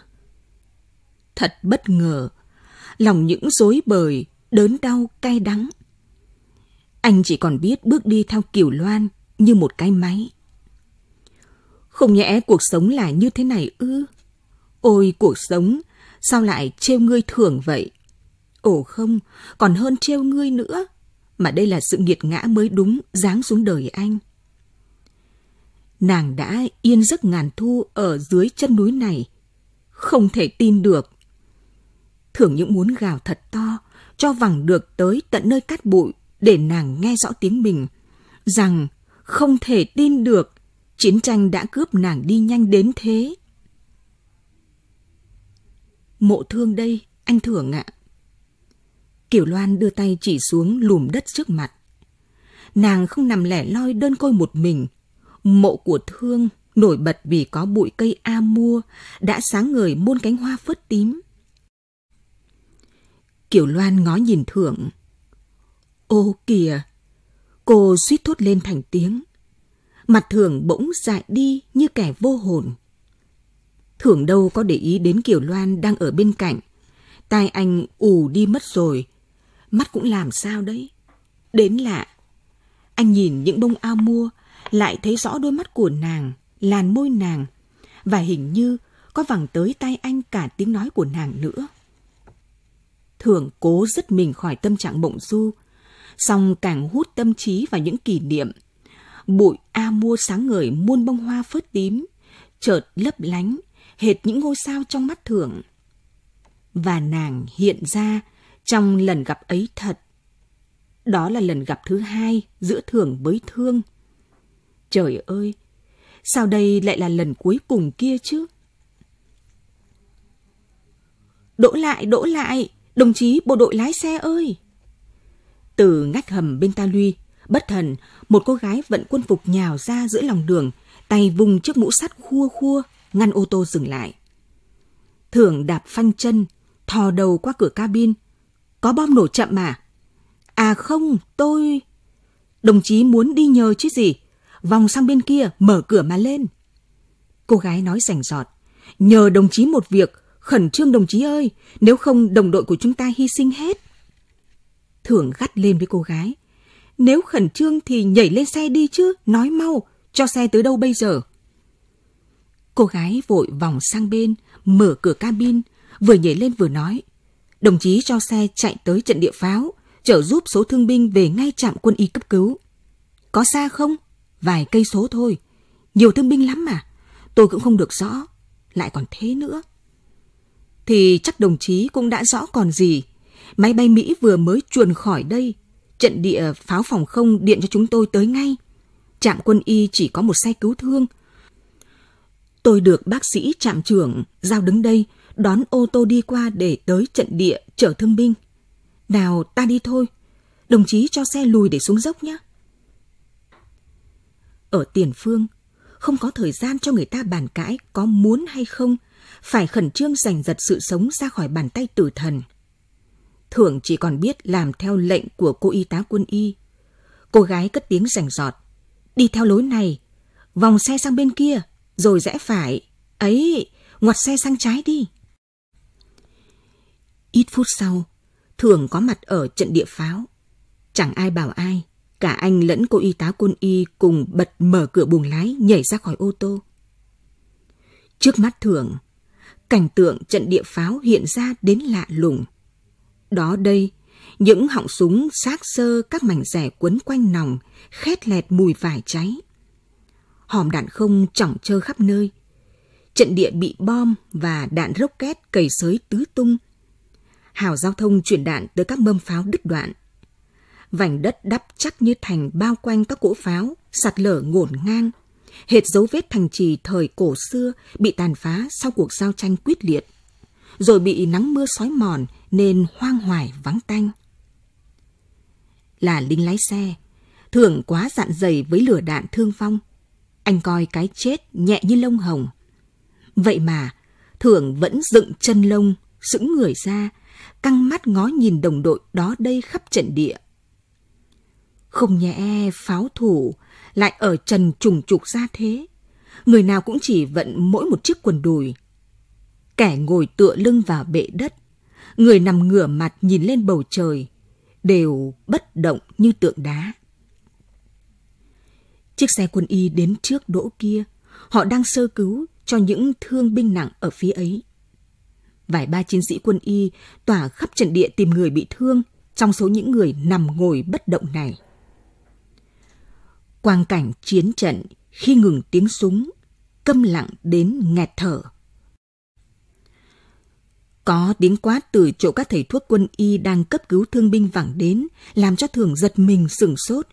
Thật bất ngờ, lòng những dối bời, đớn đau cay đắng. Anh chỉ còn biết bước đi theo kiểu loan như một cái máy. Không nhẽ cuộc sống là như thế này ư? Ôi cuộc sống, sao lại trêu ngươi thường vậy? Ồ không, còn hơn trêu ngươi nữa mà đây là sự nghiệt ngã mới đúng giáng xuống đời anh. Nàng đã yên giấc ngàn thu ở dưới chân núi này. Không thể tin được. Thường những muốn gào thật to, cho vẳng được tới tận nơi cát bụi để nàng nghe rõ tiếng mình, rằng không thể tin được chiến tranh đã cướp nàng đi nhanh đến thế. Mộ thương đây, anh Thưởng ạ. À Kiểu Loan đưa tay chỉ xuống lùm đất trước mặt. Nàng không nằm lẻ loi đơn côi một mình. Mộ của thương, nổi bật vì có bụi cây a mua, đã sáng ngời môn cánh hoa phớt tím. kiều Loan ngó nhìn thượng. Ô kìa! Cô suýt thốt lên thành tiếng. Mặt thưởng bỗng dại đi như kẻ vô hồn. Thưởng đâu có để ý đến Kiều Loan đang ở bên cạnh. Tai anh ù đi mất rồi, mắt cũng làm sao đấy. Đến lạ. Anh nhìn những bông ao mua, lại thấy rõ đôi mắt của nàng, làn môi nàng, và hình như có vẳng tới tay anh cả tiếng nói của nàng nữa. Thường cố dứt mình khỏi tâm trạng mộng du, song càng hút tâm trí vào những kỷ niệm. Bụi a mua sáng ngời muôn bông hoa phớt tím, chợt lấp lánh, hệt những ngôi sao trong mắt thưởng. Và nàng hiện ra trong lần gặp ấy thật, đó là lần gặp thứ hai giữa thường với thương. Trời ơi, sao đây lại là lần cuối cùng kia chứ? Đỗ lại, đỗ lại, đồng chí bộ đội lái xe ơi! Từ ngách hầm bên ta luy, bất thần, một cô gái vận quân phục nhào ra giữa lòng đường, tay vùng chiếc mũ sắt khua khua, ngăn ô tô dừng lại. Thường đạp phanh chân, thò đầu qua cửa cabin, có bom nổ chậm mà. À không, tôi... Đồng chí muốn đi nhờ chứ gì. Vòng sang bên kia, mở cửa mà lên. Cô gái nói rành rọt. Nhờ đồng chí một việc, khẩn trương đồng chí ơi, nếu không đồng đội của chúng ta hy sinh hết. Thưởng gắt lên với cô gái. Nếu khẩn trương thì nhảy lên xe đi chứ, nói mau, cho xe tới đâu bây giờ. Cô gái vội vòng sang bên, mở cửa cabin, vừa nhảy lên vừa nói. Đồng chí cho xe chạy tới trận địa pháo, chở giúp số thương binh về ngay trạm quân y cấp cứu. Có xa không? Vài cây số thôi. Nhiều thương binh lắm mà. Tôi cũng không được rõ. Lại còn thế nữa. Thì chắc đồng chí cũng đã rõ còn gì. Máy bay Mỹ vừa mới chuồn khỏi đây. Trận địa pháo phòng không điện cho chúng tôi tới ngay. Trạm quân y chỉ có một xe cứu thương. Tôi được bác sĩ trạm trưởng giao đứng đây đón ô tô đi qua để tới trận địa chở thương binh. Nào ta đi thôi, đồng chí cho xe lùi để xuống dốc nhé. Ở tiền phương, không có thời gian cho người ta bàn cãi có muốn hay không, phải khẩn trương giành giật sự sống ra khỏi bàn tay tử thần. Thưởng chỉ còn biết làm theo lệnh của cô y tá quân y. Cô gái cất tiếng rành giọt. Đi theo lối này, vòng xe sang bên kia, rồi rẽ phải. Ấy, ngoặt xe sang trái đi. Ít phút sau, Thường có mặt ở trận địa pháo. Chẳng ai bảo ai, cả anh lẫn cô y tá quân y cùng bật mở cửa buồng lái nhảy ra khỏi ô tô. Trước mắt Thường, cảnh tượng trận địa pháo hiện ra đến lạ lùng. Đó đây, những họng súng xác sơ các mảnh rẻ quấn quanh nòng, khét lẹt mùi vải cháy. Hòm đạn không chỏng trơ khắp nơi. Trận địa bị bom và đạn rocket cầy sới tứ tung – hào giao thông chuyển đạn tới các mâm pháo đứt đoạn. Vành đất đắp chắc như thành bao quanh các cỗ pháo, sạt lở ngổn ngang, hệt dấu vết thành trì thời cổ xưa bị tàn phá sau cuộc giao tranh quyết liệt, rồi bị nắng mưa sói mòn nên hoang hoài vắng tanh. Là lính lái xe, thường quá dạn dày với lửa đạn thương vong. Anh coi cái chết nhẹ như lông hồng. Vậy mà, thường vẫn dựng chân lông, sững người ra căng mắt ngó nhìn đồng đội đó đây khắp trận địa. Không nhẽ pháo thủ lại ở trần trùng trục ra thế. Người nào cũng chỉ vận mỗi một chiếc quần đùi. Kẻ ngồi tựa lưng vào bệ đất, người nằm ngửa mặt nhìn lên bầu trời, đều bất động như tượng đá. Chiếc xe quân y đến trước đỗ kia, họ đang sơ cứu cho những thương binh nặng ở phía ấy vài ba chiến sĩ quân y tỏa khắp trận địa tìm người bị thương trong số những người nằm ngồi bất động này. Quang cảnh chiến trận khi ngừng tiếng súng, câm lặng đến nghẹt thở. Có tiếng quát từ chỗ các thầy thuốc quân y đang cấp cứu thương binh vẳng đến, làm cho thường giật mình sửng sốt.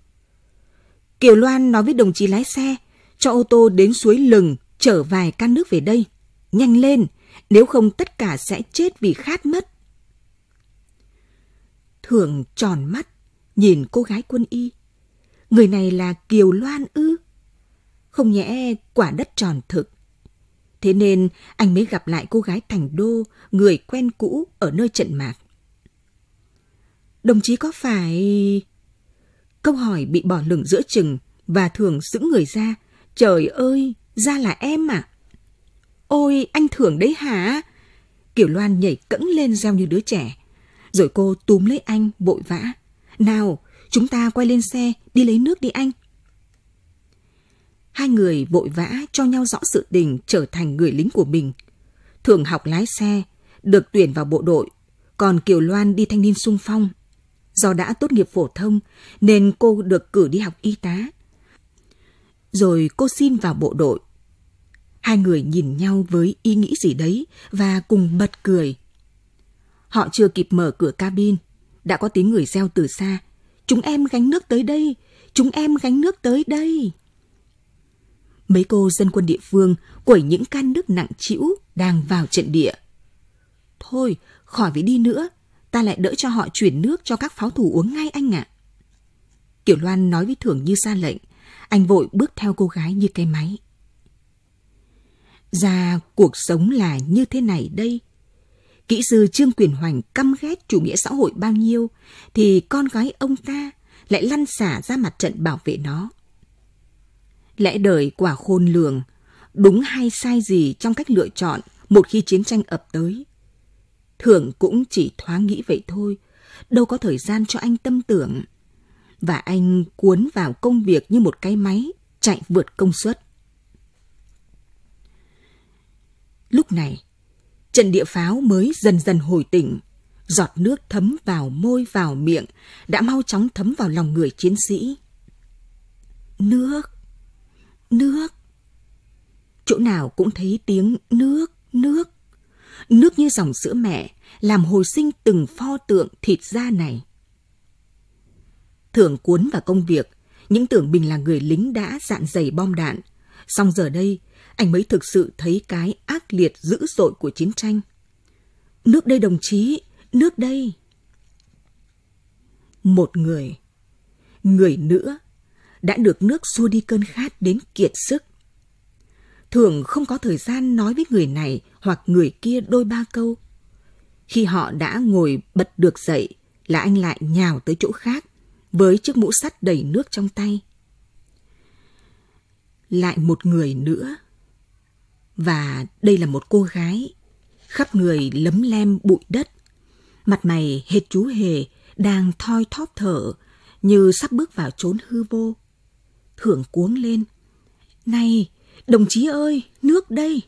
Kiều Loan nói với đồng chí lái xe, cho ô tô đến suối lừng, chở vài can nước về đây. Nhanh lên, nếu không tất cả sẽ chết vì khát mất. Thường tròn mắt, nhìn cô gái quân y. Người này là Kiều Loan ư? Không nhẽ quả đất tròn thực. Thế nên anh mới gặp lại cô gái Thành Đô, người quen cũ ở nơi trận mạc. Đồng chí có phải... Câu hỏi bị bỏ lửng giữa chừng và thường sững người ra. Trời ơi, ra là em à? Ôi, anh thưởng đấy hả? Kiều Loan nhảy cẫng lên reo như đứa trẻ. Rồi cô túm lấy anh vội vã. Nào, chúng ta quay lên xe, đi lấy nước đi anh. Hai người vội vã cho nhau rõ sự tình trở thành người lính của mình. Thường học lái xe, được tuyển vào bộ đội, còn Kiều Loan đi thanh niên sung phong. Do đã tốt nghiệp phổ thông nên cô được cử đi học y tá. Rồi cô xin vào bộ đội Hai người nhìn nhau với ý nghĩ gì đấy và cùng bật cười. Họ chưa kịp mở cửa cabin, đã có tiếng người reo từ xa. Chúng em gánh nước tới đây, chúng em gánh nước tới đây. Mấy cô dân quân địa phương quẩy những can nước nặng trĩu đang vào trận địa. Thôi, khỏi phải đi nữa, ta lại đỡ cho họ chuyển nước cho các pháo thủ uống ngay anh ạ. À. Tiểu Loan nói với Thưởng như ra lệnh, anh vội bước theo cô gái như cái máy ra cuộc sống là như thế này đây. Kỹ sư Trương Quyền Hoành căm ghét chủ nghĩa xã hội bao nhiêu, thì con gái ông ta lại lăn xả ra mặt trận bảo vệ nó. Lẽ đời quả khôn lường, đúng hay sai gì trong cách lựa chọn một khi chiến tranh ập tới. Thường cũng chỉ thoáng nghĩ vậy thôi, đâu có thời gian cho anh tâm tưởng. Và anh cuốn vào công việc như một cái máy chạy vượt công suất. Lúc này, Trần Địa Pháo mới dần dần hồi tỉnh, giọt nước thấm vào môi vào miệng đã mau chóng thấm vào lòng người chiến sĩ. Nước, nước. Chỗ nào cũng thấy tiếng nước, nước. Nước như dòng sữa mẹ làm hồi sinh từng pho tượng thịt da này. Thường cuốn vào công việc, những tưởng mình là người lính đã dạn dày bom đạn, song giờ đây anh mới thực sự thấy cái ác liệt dữ dội của chiến tranh. Nước đây đồng chí, nước đây. Một người, người nữa, đã được nước xua đi cơn khát đến kiệt sức. Thường không có thời gian nói với người này hoặc người kia đôi ba câu. Khi họ đã ngồi bật được dậy là anh lại nhào tới chỗ khác với chiếc mũ sắt đầy nước trong tay. Lại một người nữa và đây là một cô gái, khắp người lấm lem bụi đất. Mặt mày hệt chú hề, đang thoi thóp thở, như sắp bước vào chốn hư vô. Thưởng cuống lên. Này, đồng chí ơi, nước đây.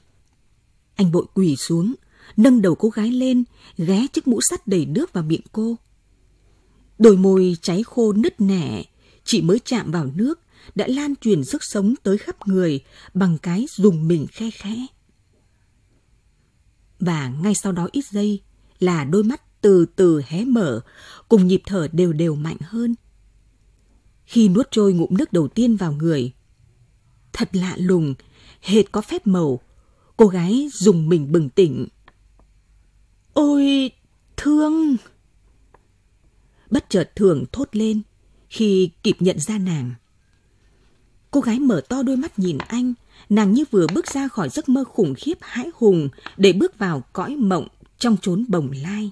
Anh bội quỳ xuống, nâng đầu cô gái lên, ghé chiếc mũ sắt đầy nước vào miệng cô. Đôi môi cháy khô nứt nẻ, chỉ mới chạm vào nước đã lan truyền sức sống tới khắp người bằng cái dùng mình khe khẽ. Và ngay sau đó ít giây là đôi mắt từ từ hé mở, cùng nhịp thở đều đều mạnh hơn. Khi nuốt trôi ngụm nước đầu tiên vào người, thật lạ lùng, hệt có phép màu, cô gái dùng mình bừng tỉnh. Ôi, thương! Bất chợt thường thốt lên khi kịp nhận ra nàng. Cô gái mở to đôi mắt nhìn anh, nàng như vừa bước ra khỏi giấc mơ khủng khiếp hãi hùng để bước vào cõi mộng trong chốn bồng lai.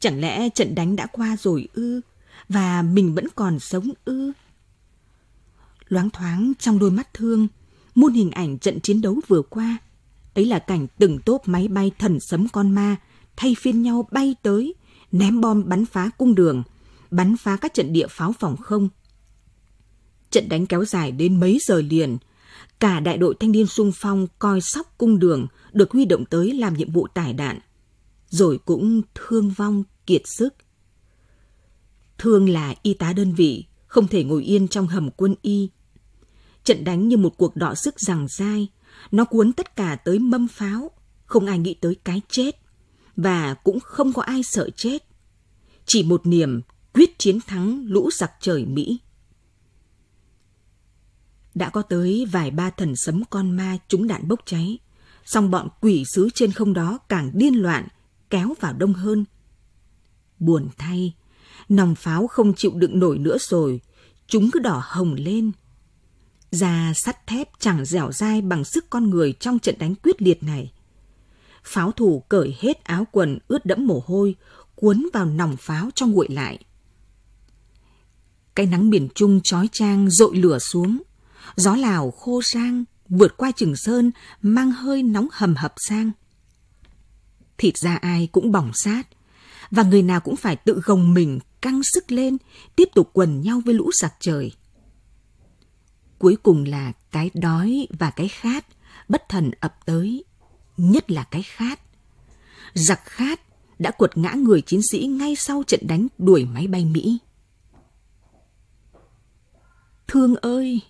Chẳng lẽ trận đánh đã qua rồi ư, và mình vẫn còn sống ư? Loáng thoáng trong đôi mắt thương, muôn hình ảnh trận chiến đấu vừa qua. Ấy là cảnh từng tốp máy bay thần sấm con ma thay phiên nhau bay tới, ném bom bắn phá cung đường, bắn phá các trận địa pháo phòng không – Trận đánh kéo dài đến mấy giờ liền. Cả đại đội thanh niên sung phong coi sóc cung đường được huy động tới làm nhiệm vụ tải đạn. Rồi cũng thương vong kiệt sức. Thương là y tá đơn vị, không thể ngồi yên trong hầm quân y. Trận đánh như một cuộc đọ sức rằng dai, nó cuốn tất cả tới mâm pháo, không ai nghĩ tới cái chết và cũng không có ai sợ chết. Chỉ một niềm quyết chiến thắng lũ giặc trời Mỹ đã có tới vài ba thần sấm con ma trúng đạn bốc cháy. Song bọn quỷ sứ trên không đó càng điên loạn, kéo vào đông hơn. Buồn thay, nòng pháo không chịu đựng nổi nữa rồi, chúng cứ đỏ hồng lên. Da sắt thép chẳng dẻo dai bằng sức con người trong trận đánh quyết liệt này. Pháo thủ cởi hết áo quần ướt đẫm mồ hôi, cuốn vào nòng pháo cho nguội lại. Cái nắng biển trung chói chang dội lửa xuống, Gió Lào khô sang, vượt qua Trường Sơn, mang hơi nóng hầm hập sang. Thịt da ai cũng bỏng sát, và người nào cũng phải tự gồng mình, căng sức lên, tiếp tục quần nhau với lũ giặc trời. Cuối cùng là cái đói và cái khát, bất thần ập tới, nhất là cái khát. Giặc khát đã cuột ngã người chiến sĩ ngay sau trận đánh đuổi máy bay Mỹ. Thương ơi,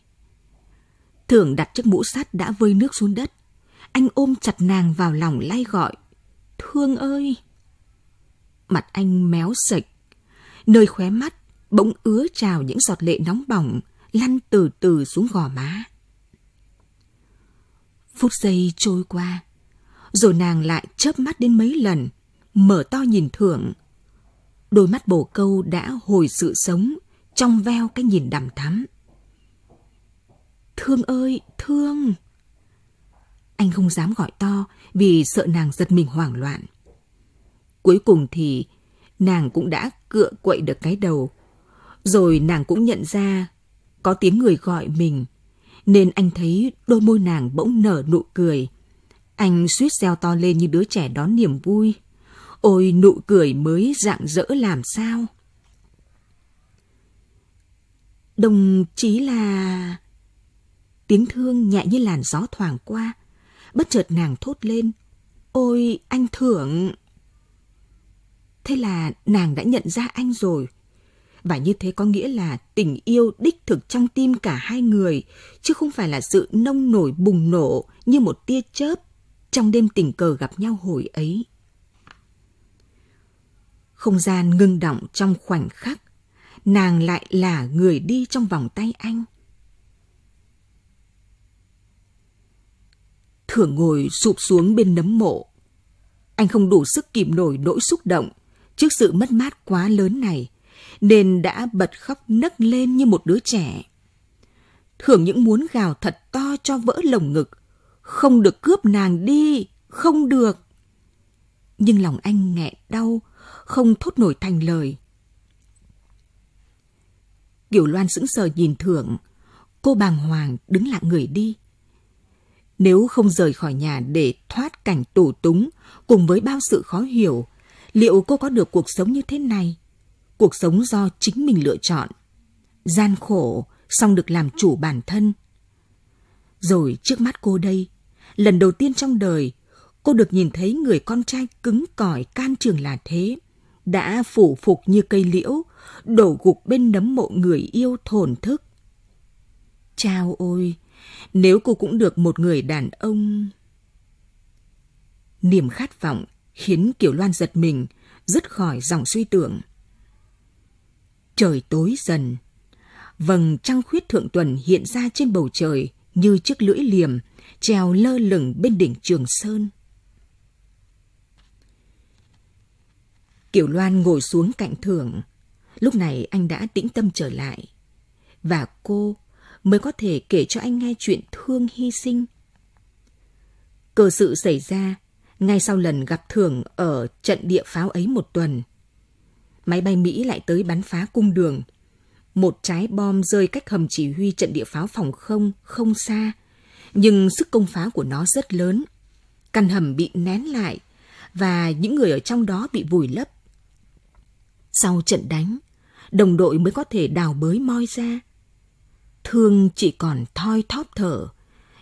Thường đặt chiếc mũ sắt đã vơi nước xuống đất. Anh ôm chặt nàng vào lòng lay gọi. Thương ơi! Mặt anh méo sạch. Nơi khóe mắt bỗng ứa trào những giọt lệ nóng bỏng lăn từ từ xuống gò má. Phút giây trôi qua, rồi nàng lại chớp mắt đến mấy lần, mở to nhìn thưởng. Đôi mắt bồ câu đã hồi sự sống, trong veo cái nhìn đằm thắm. Thương ơi, Thương! Anh không dám gọi to vì sợ nàng giật mình hoảng loạn. Cuối cùng thì nàng cũng đã cựa quậy được cái đầu. Rồi nàng cũng nhận ra có tiếng người gọi mình, nên anh thấy đôi môi nàng bỗng nở nụ cười. Anh suýt reo to lên như đứa trẻ đón niềm vui. Ôi nụ cười mới rạng rỡ làm sao. Đồng chí là... Tiếng thương nhẹ như làn gió thoảng qua. Bất chợt nàng thốt lên. Ôi, anh Thưởng! Thế là nàng đã nhận ra anh rồi. Và như thế có nghĩa là tình yêu đích thực trong tim cả hai người, chứ không phải là sự nông nổi bùng nổ như một tia chớp trong đêm tình cờ gặp nhau hồi ấy. Không gian ngưng động trong khoảnh khắc, nàng lại là người đi trong vòng tay anh. thường ngồi sụp xuống bên nấm mộ. Anh không đủ sức kìm nổi nỗi xúc động trước sự mất mát quá lớn này, nên đã bật khóc nấc lên như một đứa trẻ. Thường những muốn gào thật to cho vỡ lồng ngực, không được cướp nàng đi, không được. Nhưng lòng anh nghẹn đau, không thốt nổi thành lời. Kiều Loan sững sờ nhìn Thưởng, cô bàng hoàng đứng lặng người đi. Nếu không rời khỏi nhà để thoát cảnh tủ túng cùng với bao sự khó hiểu, liệu cô có được cuộc sống như thế này? Cuộc sống do chính mình lựa chọn. Gian khổ, song được làm chủ bản thân. Rồi trước mắt cô đây, lần đầu tiên trong đời, cô được nhìn thấy người con trai cứng cỏi can trường là thế, đã phủ phục như cây liễu, đổ gục bên nấm mộ người yêu thổn thức. chào ôi, nếu cô cũng được một người đàn ông... Niềm khát vọng khiến Kiều Loan giật mình, dứt khỏi dòng suy tưởng. Trời tối dần, vầng trăng khuyết thượng tuần hiện ra trên bầu trời như chiếc lưỡi liềm treo lơ lửng bên đỉnh Trường Sơn. Kiều Loan ngồi xuống cạnh thưởng. Lúc này anh đã tĩnh tâm trở lại. Và cô mới có thể kể cho anh nghe chuyện thương hy sinh. Cơ sự xảy ra ngay sau lần gặp thưởng ở trận địa pháo ấy một tuần. Máy bay Mỹ lại tới bắn phá cung đường. Một trái bom rơi cách hầm chỉ huy trận địa pháo phòng không không xa, nhưng sức công phá của nó rất lớn. Căn hầm bị nén lại và những người ở trong đó bị vùi lấp. Sau trận đánh, đồng đội mới có thể đào bới moi ra – thương chỉ còn thoi thóp thở,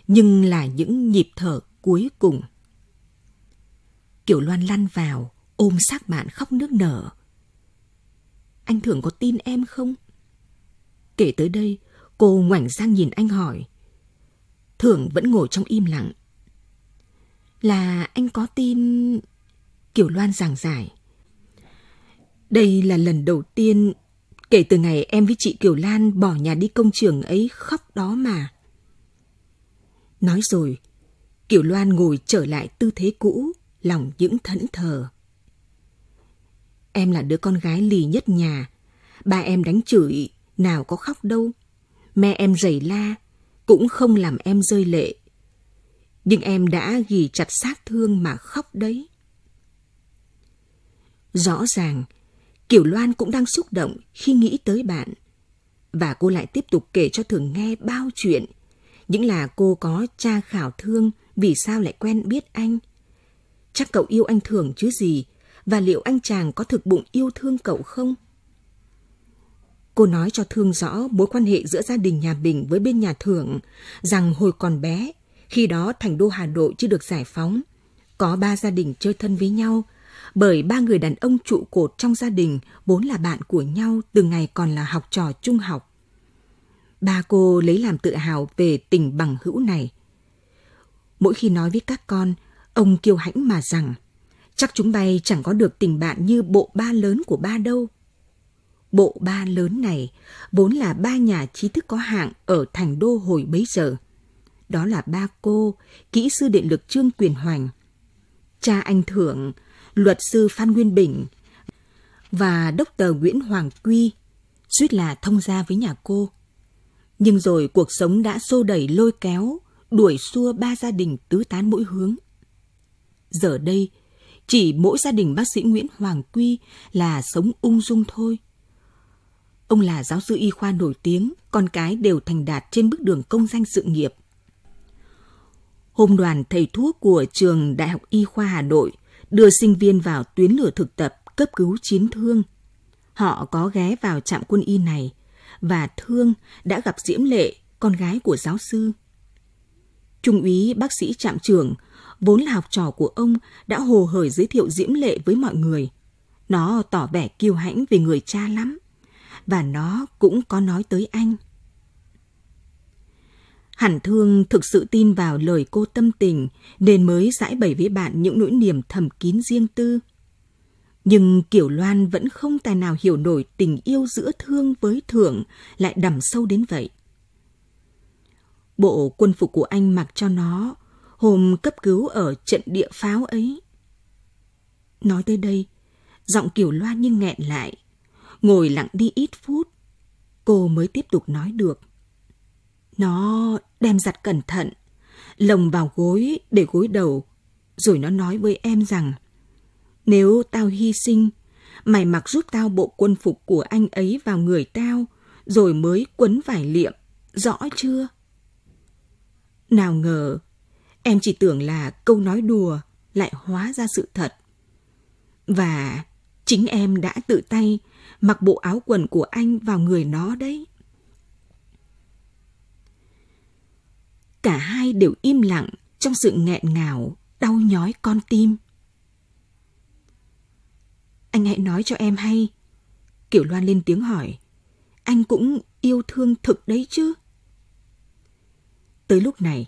nhưng là những nhịp thở cuối cùng. Kiểu Loan lăn vào, ôm xác bạn khóc nước nở. Anh thường có tin em không? Kể tới đây, cô ngoảnh sang nhìn anh hỏi. Thưởng vẫn ngồi trong im lặng. Là anh có tin... Kiểu Loan giảng giải. Đây là lần đầu tiên Kể từ ngày em với chị Kiều Lan bỏ nhà đi công trường ấy khóc đó mà. Nói rồi, Kiều Loan ngồi trở lại tư thế cũ, lòng những thẫn thờ. Em là đứa con gái lì nhất nhà. Ba em đánh chửi, nào có khóc đâu. Mẹ em rầy la, cũng không làm em rơi lệ. Nhưng em đã ghi chặt sát thương mà khóc đấy. Rõ ràng, Kiều Loan cũng đang xúc động khi nghĩ tới bạn. Và cô lại tiếp tục kể cho Thường nghe bao chuyện. Những là cô có cha khảo thương vì sao lại quen biết anh. Chắc cậu yêu anh Thường chứ gì, và liệu anh chàng có thực bụng yêu thương cậu không? Cô nói cho Thương rõ mối quan hệ giữa gia đình nhà Bình với bên nhà Thưởng, rằng hồi còn bé, khi đó thành đô Hà Nội chưa được giải phóng, có ba gia đình chơi thân với nhau – bởi ba người đàn ông trụ cột trong gia đình vốn là bạn của nhau từ ngày còn là học trò trung học. Ba cô lấy làm tự hào về tình bằng hữu này. Mỗi khi nói với các con, ông kiêu hãnh mà rằng, chắc chúng bay chẳng có được tình bạn như bộ ba lớn của ba đâu. Bộ ba lớn này vốn là ba nhà trí thức có hạng ở thành đô hồi bấy giờ. Đó là ba cô, kỹ sư điện lực Trương Quyền Hoành, cha anh Thưởng, luật sư Phan Nguyên Bình và đốc tờ Nguyễn Hoàng Quy suýt là thông gia với nhà cô. Nhưng rồi cuộc sống đã xô đẩy lôi kéo, đuổi xua ba gia đình tứ tán mỗi hướng. Giờ đây, chỉ mỗi gia đình bác sĩ Nguyễn Hoàng Quy là sống ung dung thôi. Ông là giáo sư y khoa nổi tiếng, con cái đều thành đạt trên bước đường công danh sự nghiệp. Hôm đoàn thầy thuốc của trường Đại học Y khoa Hà Nội đưa sinh viên vào tuyến lửa thực tập cấp cứu chiến thương. Họ có ghé vào trạm quân y này và Thương đã gặp Diễm Lệ, con gái của giáo sư. Trung úy bác sĩ trạm trưởng, vốn là học trò của ông, đã hồ hởi giới thiệu Diễm Lệ với mọi người. Nó tỏ vẻ kiêu hãnh về người cha lắm, và nó cũng có nói tới anh. Hẳn thương thực sự tin vào lời cô tâm tình nên mới giải bày với bạn những nỗi niềm thầm kín riêng tư. Nhưng Kiều Loan vẫn không tài nào hiểu nổi tình yêu giữa thương với thưởng lại đầm sâu đến vậy. Bộ quân phục của anh mặc cho nó hôm cấp cứu ở trận địa pháo ấy. Nói tới đây, giọng Kiều Loan như nghẹn lại. Ngồi lặng đi ít phút, cô mới tiếp tục nói được. Nó đem giặt cẩn thận, lồng vào gối để gối đầu, rồi nó nói với em rằng, nếu tao hy sinh, mày mặc giúp tao bộ quân phục của anh ấy vào người tao, rồi mới quấn vải liệm, rõ chưa? Nào ngờ, em chỉ tưởng là câu nói đùa lại hóa ra sự thật. Và chính em đã tự tay mặc bộ áo quần của anh vào người nó đấy. cả hai đều im lặng trong sự nghẹn ngào, đau nhói con tim. Anh hãy nói cho em hay. Kiểu Loan lên tiếng hỏi. Anh cũng yêu thương thực đấy chứ. Tới lúc này,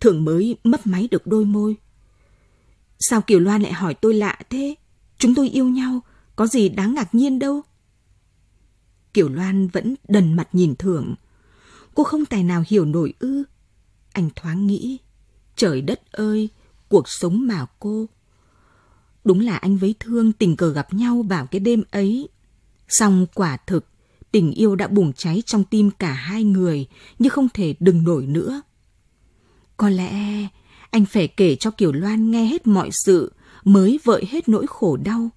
Thượng mới mấp máy được đôi môi. Sao Kiều Loan lại hỏi tôi lạ thế? Chúng tôi yêu nhau, có gì đáng ngạc nhiên đâu. Kiều Loan vẫn đần mặt nhìn Thượng. Cô không tài nào hiểu nổi ư anh thoáng nghĩ, trời đất ơi, cuộc sống mà cô. Đúng là anh với Thương tình cờ gặp nhau vào cái đêm ấy. song quả thực, tình yêu đã bùng cháy trong tim cả hai người nhưng không thể đừng nổi nữa. Có lẽ anh phải kể cho Kiều Loan nghe hết mọi sự mới vợi hết nỗi khổ đau.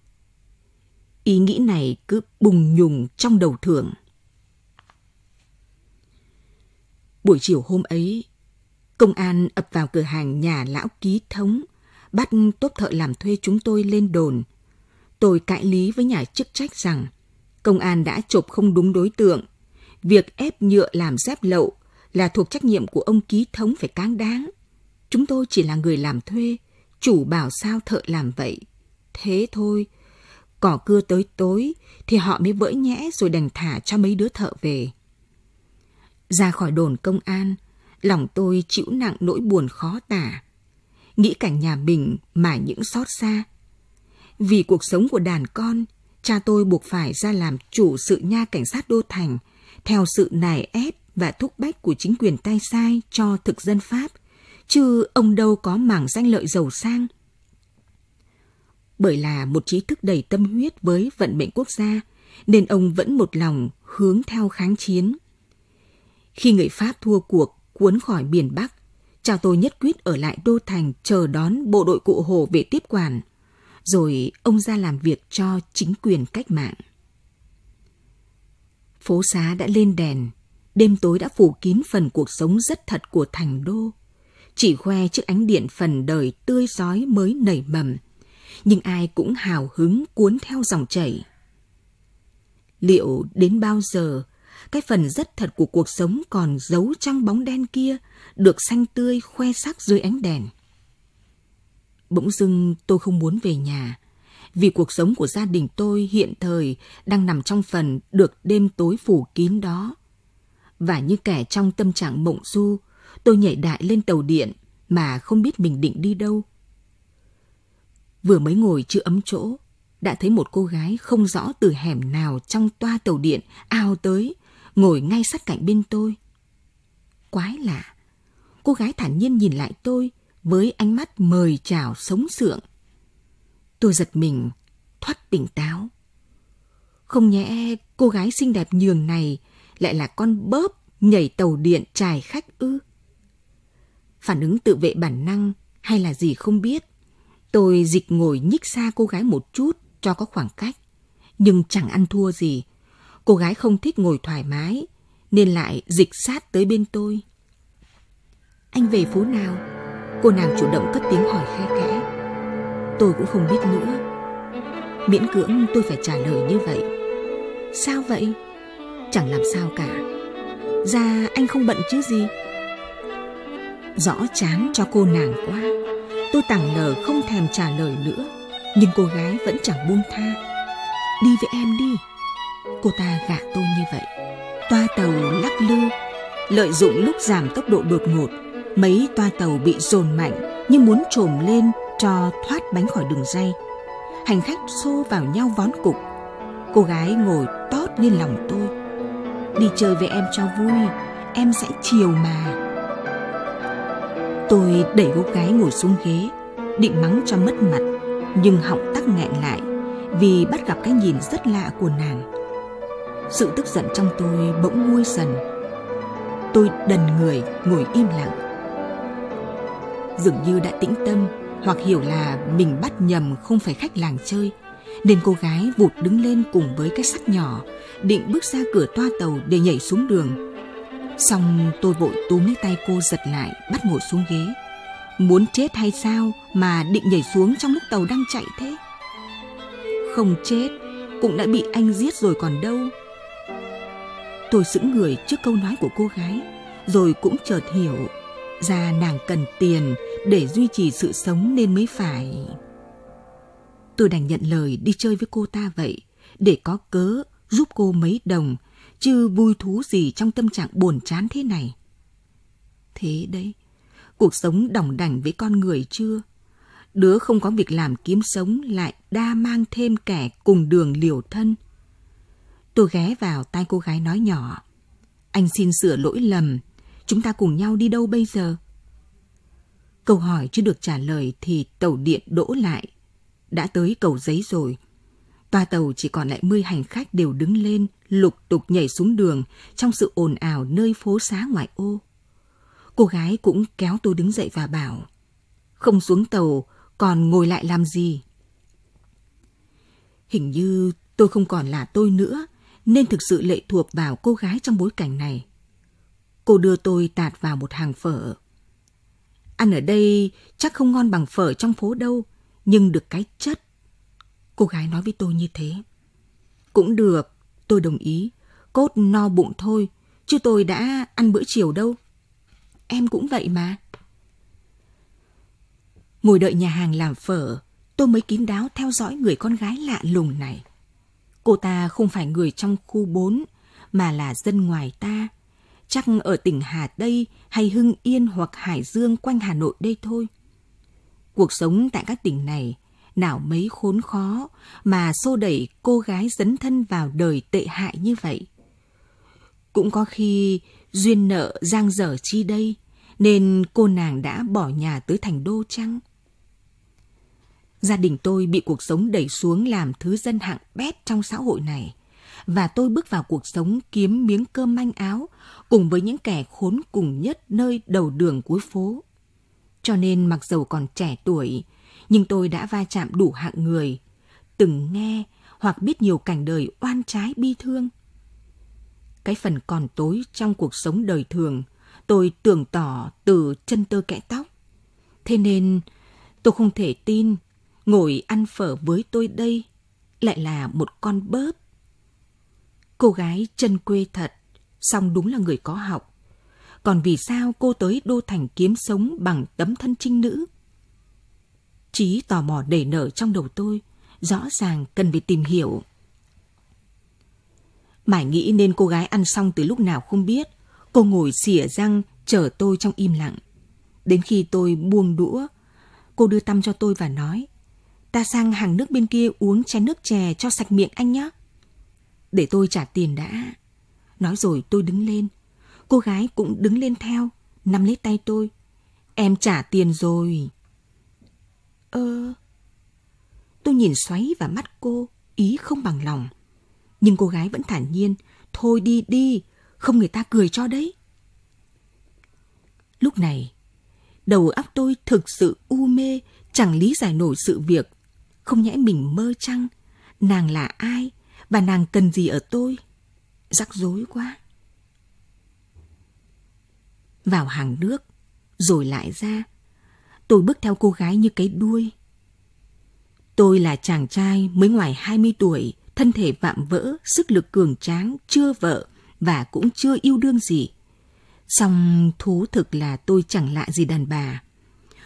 Ý nghĩ này cứ bùng nhùng trong đầu thưởng. Buổi chiều hôm ấy, Công an ập vào cửa hàng nhà lão ký thống, bắt tốt thợ làm thuê chúng tôi lên đồn. Tôi cãi lý với nhà chức trách rằng công an đã chộp không đúng đối tượng. Việc ép nhựa làm dép lậu là thuộc trách nhiệm của ông ký thống phải cáng đáng. Chúng tôi chỉ là người làm thuê, chủ bảo sao thợ làm vậy. Thế thôi, cỏ cưa tới tối thì họ mới vỡ nhẽ rồi đành thả cho mấy đứa thợ về. Ra khỏi đồn công an, lòng tôi chịu nặng nỗi buồn khó tả. Nghĩ cảnh nhà mình mà những xót xa. Vì cuộc sống của đàn con, cha tôi buộc phải ra làm chủ sự nha cảnh sát đô thành, theo sự nài ép và thúc bách của chính quyền tay sai cho thực dân Pháp, chứ ông đâu có mảng danh lợi giàu sang. Bởi là một trí thức đầy tâm huyết với vận mệnh quốc gia, nên ông vẫn một lòng hướng theo kháng chiến. Khi người Pháp thua cuộc, cuốn khỏi miền Bắc. Cha tôi nhất quyết ở lại Đô Thành chờ đón bộ đội cụ Hồ về tiếp quản. Rồi ông ra làm việc cho chính quyền cách mạng. Phố xá đã lên đèn, đêm tối đã phủ kín phần cuộc sống rất thật của thành đô. Chỉ khoe chiếc ánh điện phần đời tươi giói mới nảy mầm, nhưng ai cũng hào hứng cuốn theo dòng chảy. Liệu đến bao giờ cái phần rất thật của cuộc sống còn giấu trong bóng đen kia được xanh tươi khoe sắc dưới ánh đèn. Bỗng dưng tôi không muốn về nhà, vì cuộc sống của gia đình tôi hiện thời đang nằm trong phần được đêm tối phủ kín đó. Và như kẻ trong tâm trạng mộng du, tôi nhảy đại lên tàu điện mà không biết mình định đi đâu. Vừa mới ngồi chưa ấm chỗ, đã thấy một cô gái không rõ từ hẻm nào trong toa tàu điện ao tới, ngồi ngay sát cạnh bên tôi. Quái lạ, cô gái thản nhiên nhìn lại tôi với ánh mắt mời chào sống sượng. Tôi giật mình, thoát tỉnh táo. Không nhẽ cô gái xinh đẹp nhường này lại là con bớp nhảy tàu điện trài khách ư? Phản ứng tự vệ bản năng hay là gì không biết. Tôi dịch ngồi nhích xa cô gái một chút cho có khoảng cách, nhưng chẳng ăn thua gì cô gái không thích ngồi thoải mái, nên lại dịch sát tới bên tôi. Anh về phố nào? Cô nàng chủ động cất tiếng hỏi khe khẽ. Tôi cũng không biết nữa. Miễn cưỡng tôi phải trả lời như vậy. Sao vậy? Chẳng làm sao cả. Ra anh không bận chứ gì. Rõ chán cho cô nàng quá. Tôi tảng lờ không thèm trả lời nữa. Nhưng cô gái vẫn chẳng buông tha. Đi với em đi Cô ta gạ tôi như vậy. Toa tàu lắc lư, lợi dụng lúc giảm tốc độ đột ngột, mấy toa tàu bị dồn mạnh như muốn trồm lên cho thoát bánh khỏi đường dây. Hành khách xô vào nhau vón cục. Cô gái ngồi tót lên lòng tôi. Đi chơi với em cho vui, em sẽ chiều mà. Tôi đẩy cô gái ngồi xuống ghế, định mắng cho mất mặt, nhưng họng tắc nghẹn lại vì bắt gặp cái nhìn rất lạ của nàng sự tức giận trong tôi bỗng nguôi dần tôi đần người ngồi im lặng dường như đã tĩnh tâm hoặc hiểu là mình bắt nhầm không phải khách làng chơi nên cô gái vụt đứng lên cùng với cái sắt nhỏ định bước ra cửa toa tàu để nhảy xuống đường xong tôi vội túm lấy tay cô giật lại bắt ngồi xuống ghế muốn chết hay sao mà định nhảy xuống trong lúc tàu đang chạy thế không chết cũng đã bị anh giết rồi còn đâu Tôi sững người trước câu nói của cô gái, rồi cũng chợt hiểu ra nàng cần tiền để duy trì sự sống nên mới phải. Tôi đành nhận lời đi chơi với cô ta vậy, để có cớ giúp cô mấy đồng, chứ vui thú gì trong tâm trạng buồn chán thế này. Thế đấy, cuộc sống đồng đảnh với con người chưa? Đứa không có việc làm kiếm sống lại đa mang thêm kẻ cùng đường liều thân – Tôi ghé vào tai cô gái nói nhỏ. Anh xin sửa lỗi lầm. Chúng ta cùng nhau đi đâu bây giờ? Câu hỏi chưa được trả lời thì tàu điện đỗ lại. Đã tới cầu giấy rồi. Toa tàu chỉ còn lại 10 hành khách đều đứng lên, lục tục nhảy xuống đường trong sự ồn ào nơi phố xá ngoại ô. Cô gái cũng kéo tôi đứng dậy và bảo, không xuống tàu, còn ngồi lại làm gì? Hình như tôi không còn là tôi nữa, nên thực sự lệ thuộc vào cô gái trong bối cảnh này. Cô đưa tôi tạt vào một hàng phở. Ăn ở đây chắc không ngon bằng phở trong phố đâu, nhưng được cái chất. Cô gái nói với tôi như thế. Cũng được, tôi đồng ý, cốt no bụng thôi, chứ tôi đã ăn bữa chiều đâu. Em cũng vậy mà. Ngồi đợi nhà hàng làm phở, tôi mới kín đáo theo dõi người con gái lạ lùng này. Cô ta không phải người trong khu 4, mà là dân ngoài ta. Chắc ở tỉnh Hà Tây hay Hưng Yên hoặc Hải Dương quanh Hà Nội đây thôi. Cuộc sống tại các tỉnh này nào mấy khốn khó mà xô đẩy cô gái dấn thân vào đời tệ hại như vậy. Cũng có khi duyên nợ giang dở chi đây, nên cô nàng đã bỏ nhà tới thành đô chăng? Gia đình tôi bị cuộc sống đẩy xuống làm thứ dân hạng bét trong xã hội này. Và tôi bước vào cuộc sống kiếm miếng cơm manh áo cùng với những kẻ khốn cùng nhất nơi đầu đường cuối phố. Cho nên mặc dầu còn trẻ tuổi, nhưng tôi đã va chạm đủ hạng người, từng nghe hoặc biết nhiều cảnh đời oan trái bi thương. Cái phần còn tối trong cuộc sống đời thường, tôi tưởng tỏ từ chân tơ kẽ tóc. Thế nên tôi không thể tin ngồi ăn phở với tôi đây lại là một con bớp. Cô gái chân quê thật, song đúng là người có học. Còn vì sao cô tới đô thành kiếm sống bằng tấm thân trinh nữ? Chí tò mò đầy nở trong đầu tôi, rõ ràng cần phải tìm hiểu. Mải nghĩ nên cô gái ăn xong từ lúc nào không biết, cô ngồi xỉa răng chờ tôi trong im lặng. Đến khi tôi buông đũa, cô đưa tăm cho tôi và nói – ta sang hàng nước bên kia uống chén nước chè cho sạch miệng anh nhé. Để tôi trả tiền đã. Nói rồi tôi đứng lên. Cô gái cũng đứng lên theo, nắm lấy tay tôi. Em trả tiền rồi. Ơ... Ờ... Tôi nhìn xoáy vào mắt cô, ý không bằng lòng. Nhưng cô gái vẫn thản nhiên, thôi đi đi, không người ta cười cho đấy. Lúc này, đầu óc tôi thực sự u mê, chẳng lý giải nổi sự việc không nhẽ mình mơ chăng? Nàng là ai? Và nàng cần gì ở tôi? Rắc rối quá. Vào hàng nước, rồi lại ra. Tôi bước theo cô gái như cái đuôi. Tôi là chàng trai mới ngoài 20 tuổi, thân thể vạm vỡ, sức lực cường tráng, chưa vợ và cũng chưa yêu đương gì. Song thú thực là tôi chẳng lạ gì đàn bà.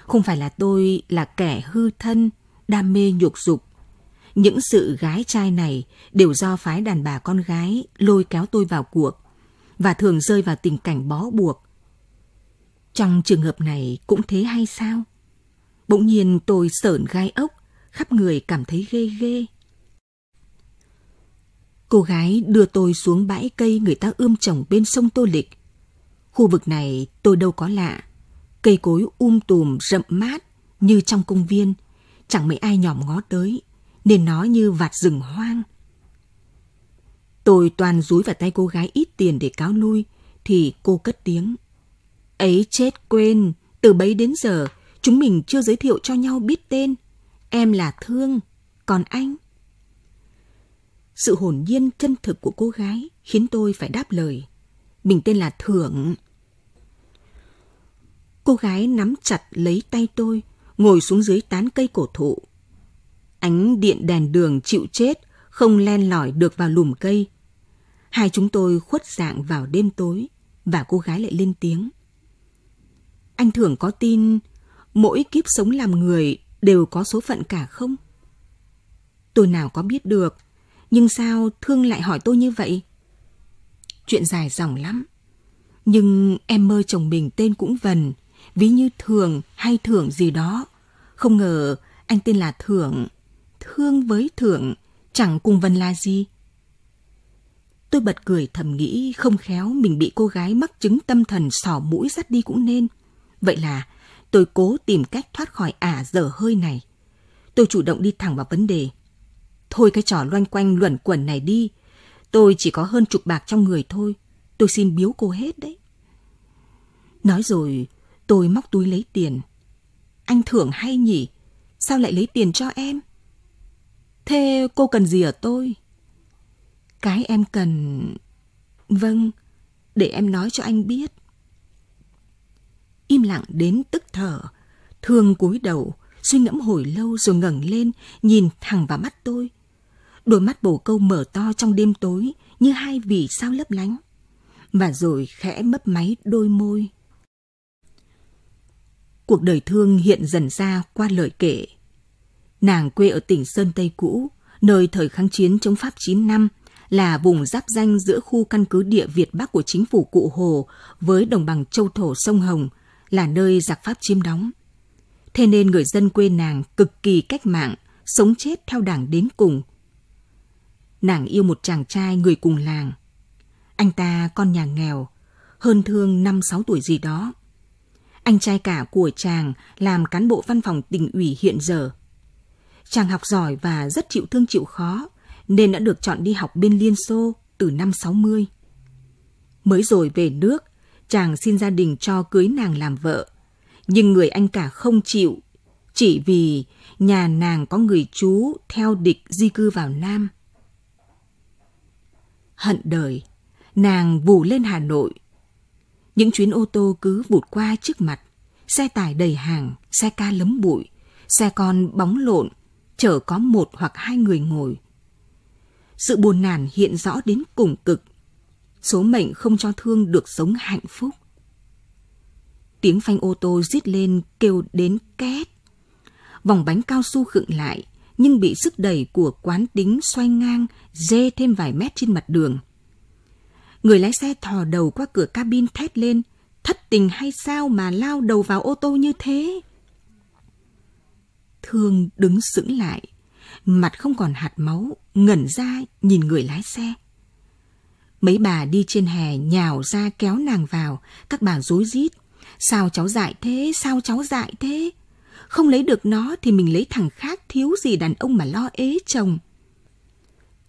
Không phải là tôi là kẻ hư thân đam mê nhục dục. Những sự gái trai này đều do phái đàn bà con gái lôi kéo tôi vào cuộc và thường rơi vào tình cảnh bó buộc. Trong trường hợp này cũng thế hay sao? Bỗng nhiên tôi sởn gai ốc, khắp người cảm thấy ghê ghê. Cô gái đưa tôi xuống bãi cây người ta ươm trồng bên sông Tô Lịch. Khu vực này tôi đâu có lạ. Cây cối um tùm rậm mát như trong công viên chẳng mấy ai nhòm ngó tới, nên nó như vạt rừng hoang. Tôi toàn rúi vào tay cô gái ít tiền để cáo lui, thì cô cất tiếng. Ấy chết quên, từ bấy đến giờ, chúng mình chưa giới thiệu cho nhau biết tên. Em là Thương, còn anh? Sự hồn nhiên chân thực của cô gái khiến tôi phải đáp lời. Mình tên là Thưởng. Cô gái nắm chặt lấy tay tôi, ngồi xuống dưới tán cây cổ thụ. Ánh điện đèn đường chịu chết, không len lỏi được vào lùm cây. Hai chúng tôi khuất dạng vào đêm tối và cô gái lại lên tiếng. Anh thường có tin mỗi kiếp sống làm người đều có số phận cả không? Tôi nào có biết được, nhưng sao Thương lại hỏi tôi như vậy? Chuyện dài dòng lắm, nhưng em mơ chồng mình tên cũng vần, ví như thường hay thưởng gì đó. Không ngờ anh tên là Thưởng, thương với Thưởng, chẳng cùng Vân là gì. Tôi bật cười thầm nghĩ không khéo mình bị cô gái mắc chứng tâm thần sỏ mũi dắt đi cũng nên. Vậy là tôi cố tìm cách thoát khỏi ả dở hơi này. Tôi chủ động đi thẳng vào vấn đề. Thôi cái trò loanh quanh luẩn quẩn này đi. Tôi chỉ có hơn chục bạc trong người thôi. Tôi xin biếu cô hết đấy. Nói rồi Tôi móc túi lấy tiền. Anh thưởng hay nhỉ? Sao lại lấy tiền cho em? Thế cô cần gì ở tôi? Cái em cần... Vâng, để em nói cho anh biết. Im lặng đến tức thở, thường cúi đầu, suy ngẫm hồi lâu rồi ngẩng lên, nhìn thẳng vào mắt tôi. Đôi mắt bổ câu mở to trong đêm tối như hai vì sao lấp lánh. Và rồi khẽ mấp máy đôi môi cuộc đời thương hiện dần ra qua lời kể. Nàng quê ở tỉnh Sơn Tây cũ, nơi thời kháng chiến chống Pháp 9 năm, là vùng giáp danh giữa khu căn cứ địa Việt Bắc của chính phủ Cụ Hồ với đồng bằng châu thổ sông Hồng, là nơi giặc Pháp chiếm đóng. Thế nên người dân quê nàng cực kỳ cách mạng, sống chết theo đảng đến cùng. Nàng yêu một chàng trai người cùng làng. Anh ta con nhà nghèo, hơn thương năm sáu tuổi gì đó anh trai cả của chàng làm cán bộ văn phòng tỉnh ủy hiện giờ. Chàng học giỏi và rất chịu thương chịu khó, nên đã được chọn đi học bên Liên Xô từ năm 60. Mới rồi về nước, chàng xin gia đình cho cưới nàng làm vợ. Nhưng người anh cả không chịu, chỉ vì nhà nàng có người chú theo địch di cư vào Nam. Hận đời, nàng vù lên Hà Nội những chuyến ô tô cứ vụt qua trước mặt, xe tải đầy hàng, xe ca lấm bụi, xe con bóng lộn, chở có một hoặc hai người ngồi. Sự buồn nản hiện rõ đến cùng cực. Số mệnh không cho thương được sống hạnh phúc. Tiếng phanh ô tô rít lên kêu đến két. Vòng bánh cao su khựng lại, nhưng bị sức đẩy của quán tính xoay ngang dê thêm vài mét trên mặt đường – Người lái xe thò đầu qua cửa cabin thét lên, thất tình hay sao mà lao đầu vào ô tô như thế? Thương đứng sững lại, mặt không còn hạt máu, ngẩn ra nhìn người lái xe. Mấy bà đi trên hè nhào ra kéo nàng vào, các bà rối rít. Sao cháu dại thế, sao cháu dại thế? Không lấy được nó thì mình lấy thằng khác thiếu gì đàn ông mà lo ế chồng.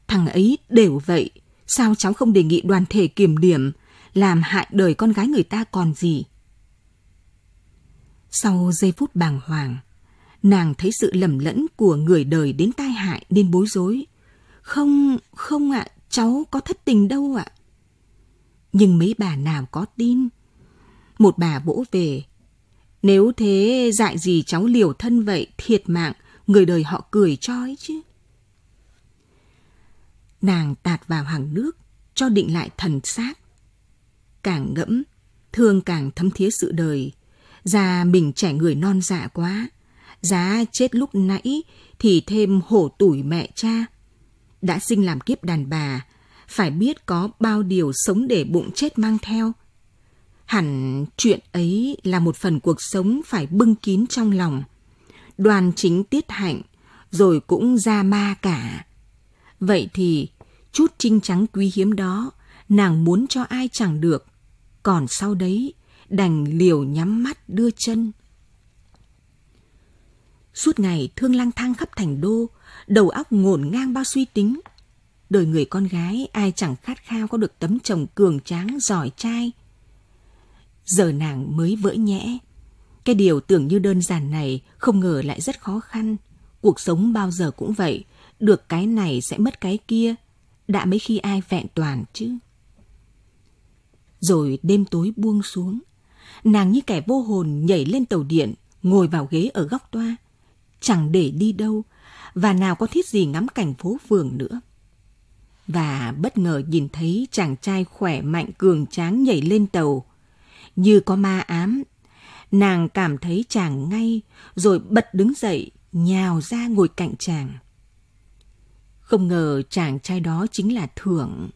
Thằng ấy đều vậy, Sao cháu không đề nghị đoàn thể kiểm điểm, làm hại đời con gái người ta còn gì? Sau giây phút bàng hoàng, nàng thấy sự lầm lẫn của người đời đến tai hại nên bối rối. Không, không ạ, à, cháu có thất tình đâu ạ. À. Nhưng mấy bà nào có tin? Một bà vỗ về. Nếu thế dại gì cháu liều thân vậy, thiệt mạng, người đời họ cười cho ấy chứ nàng tạt vào hàng nước cho định lại thần xác. Càng ngẫm, thương càng thấm thía sự đời. Già mình trẻ người non dạ quá, giá chết lúc nãy thì thêm hổ tủi mẹ cha. Đã sinh làm kiếp đàn bà, phải biết có bao điều sống để bụng chết mang theo. Hẳn chuyện ấy là một phần cuộc sống phải bưng kín trong lòng. Đoàn chính tiết hạnh, rồi cũng ra ma cả Vậy thì, chút trinh trắng quý hiếm đó, nàng muốn cho ai chẳng được. Còn sau đấy, đành liều nhắm mắt đưa chân. Suốt ngày thương lang thang khắp thành đô, đầu óc ngổn ngang bao suy tính. Đời người con gái ai chẳng khát khao có được tấm chồng cường tráng, giỏi trai. Giờ nàng mới vỡ nhẽ. Cái điều tưởng như đơn giản này không ngờ lại rất khó khăn. Cuộc sống bao giờ cũng vậy, được cái này sẽ mất cái kia, đã mấy khi ai vẹn toàn chứ. Rồi đêm tối buông xuống, nàng như kẻ vô hồn nhảy lên tàu điện, ngồi vào ghế ở góc toa, chẳng để đi đâu, và nào có thiết gì ngắm cảnh phố phường nữa. Và bất ngờ nhìn thấy chàng trai khỏe mạnh cường tráng nhảy lên tàu, như có ma ám. Nàng cảm thấy chàng ngay, rồi bật đứng dậy, nhào ra ngồi cạnh chàng. Không ngờ chàng trai đó chính là Thưởng.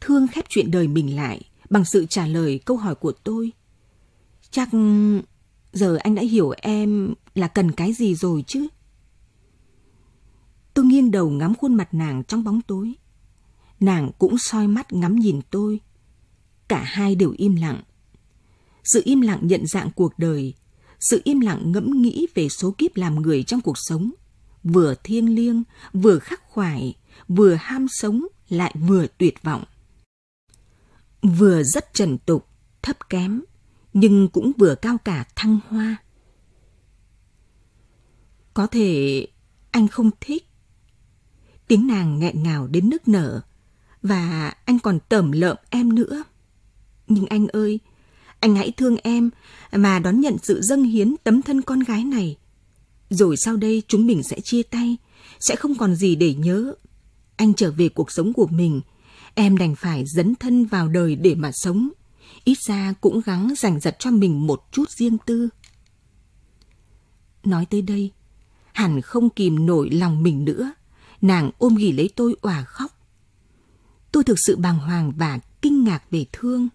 Thương khép chuyện đời mình lại bằng sự trả lời câu hỏi của tôi. Chắc giờ anh đã hiểu em là cần cái gì rồi chứ? Tôi nghiêng đầu ngắm khuôn mặt nàng trong bóng tối. Nàng cũng soi mắt ngắm nhìn tôi. Cả hai đều im lặng. Sự im lặng nhận dạng cuộc đời sự im lặng ngẫm nghĩ về số kiếp làm người trong cuộc sống, vừa thiêng liêng, vừa khắc khoải, vừa ham sống lại vừa tuyệt vọng. Vừa rất trần tục, thấp kém, nhưng cũng vừa cao cả thăng hoa. Có thể anh không thích. Tiếng nàng nghẹn ngào đến nức nở, và anh còn tẩm lợm em nữa. Nhưng anh ơi, anh hãy thương em mà đón nhận sự dâng hiến tấm thân con gái này. Rồi sau đây chúng mình sẽ chia tay, sẽ không còn gì để nhớ. Anh trở về cuộc sống của mình, em đành phải dấn thân vào đời để mà sống. Ít ra cũng gắng giành giật cho mình một chút riêng tư. Nói tới đây, hẳn không kìm nổi lòng mình nữa. Nàng ôm ghì lấy tôi òa khóc. Tôi thực sự bàng hoàng và kinh ngạc về thương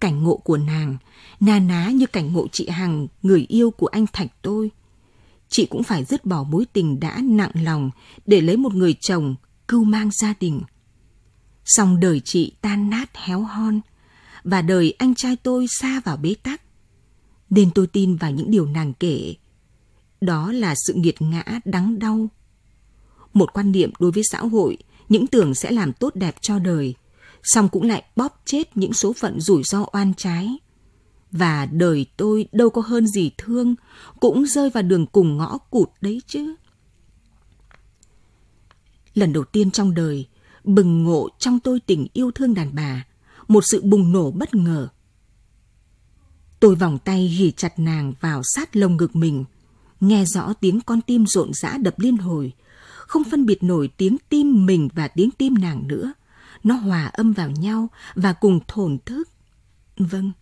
cảnh ngộ của nàng, na ná như cảnh ngộ chị Hằng, người yêu của anh Thạch tôi. Chị cũng phải dứt bỏ mối tình đã nặng lòng để lấy một người chồng cưu mang gia đình. Xong đời chị tan nát héo hon và đời anh trai tôi xa vào bế tắc. Nên tôi tin vào những điều nàng kể. Đó là sự nghiệt ngã đắng đau. Một quan niệm đối với xã hội, những tưởng sẽ làm tốt đẹp cho đời – song cũng lại bóp chết những số phận rủi ro oan trái. Và đời tôi đâu có hơn gì thương, cũng rơi vào đường cùng ngõ cụt đấy chứ. Lần đầu tiên trong đời, bừng ngộ trong tôi tình yêu thương đàn bà, một sự bùng nổ bất ngờ. Tôi vòng tay ghi chặt nàng vào sát lồng ngực mình, nghe rõ tiếng con tim rộn rã đập liên hồi, không phân biệt nổi tiếng tim mình và tiếng tim nàng nữa – nó hòa âm vào nhau và cùng thổn thức. Vâng,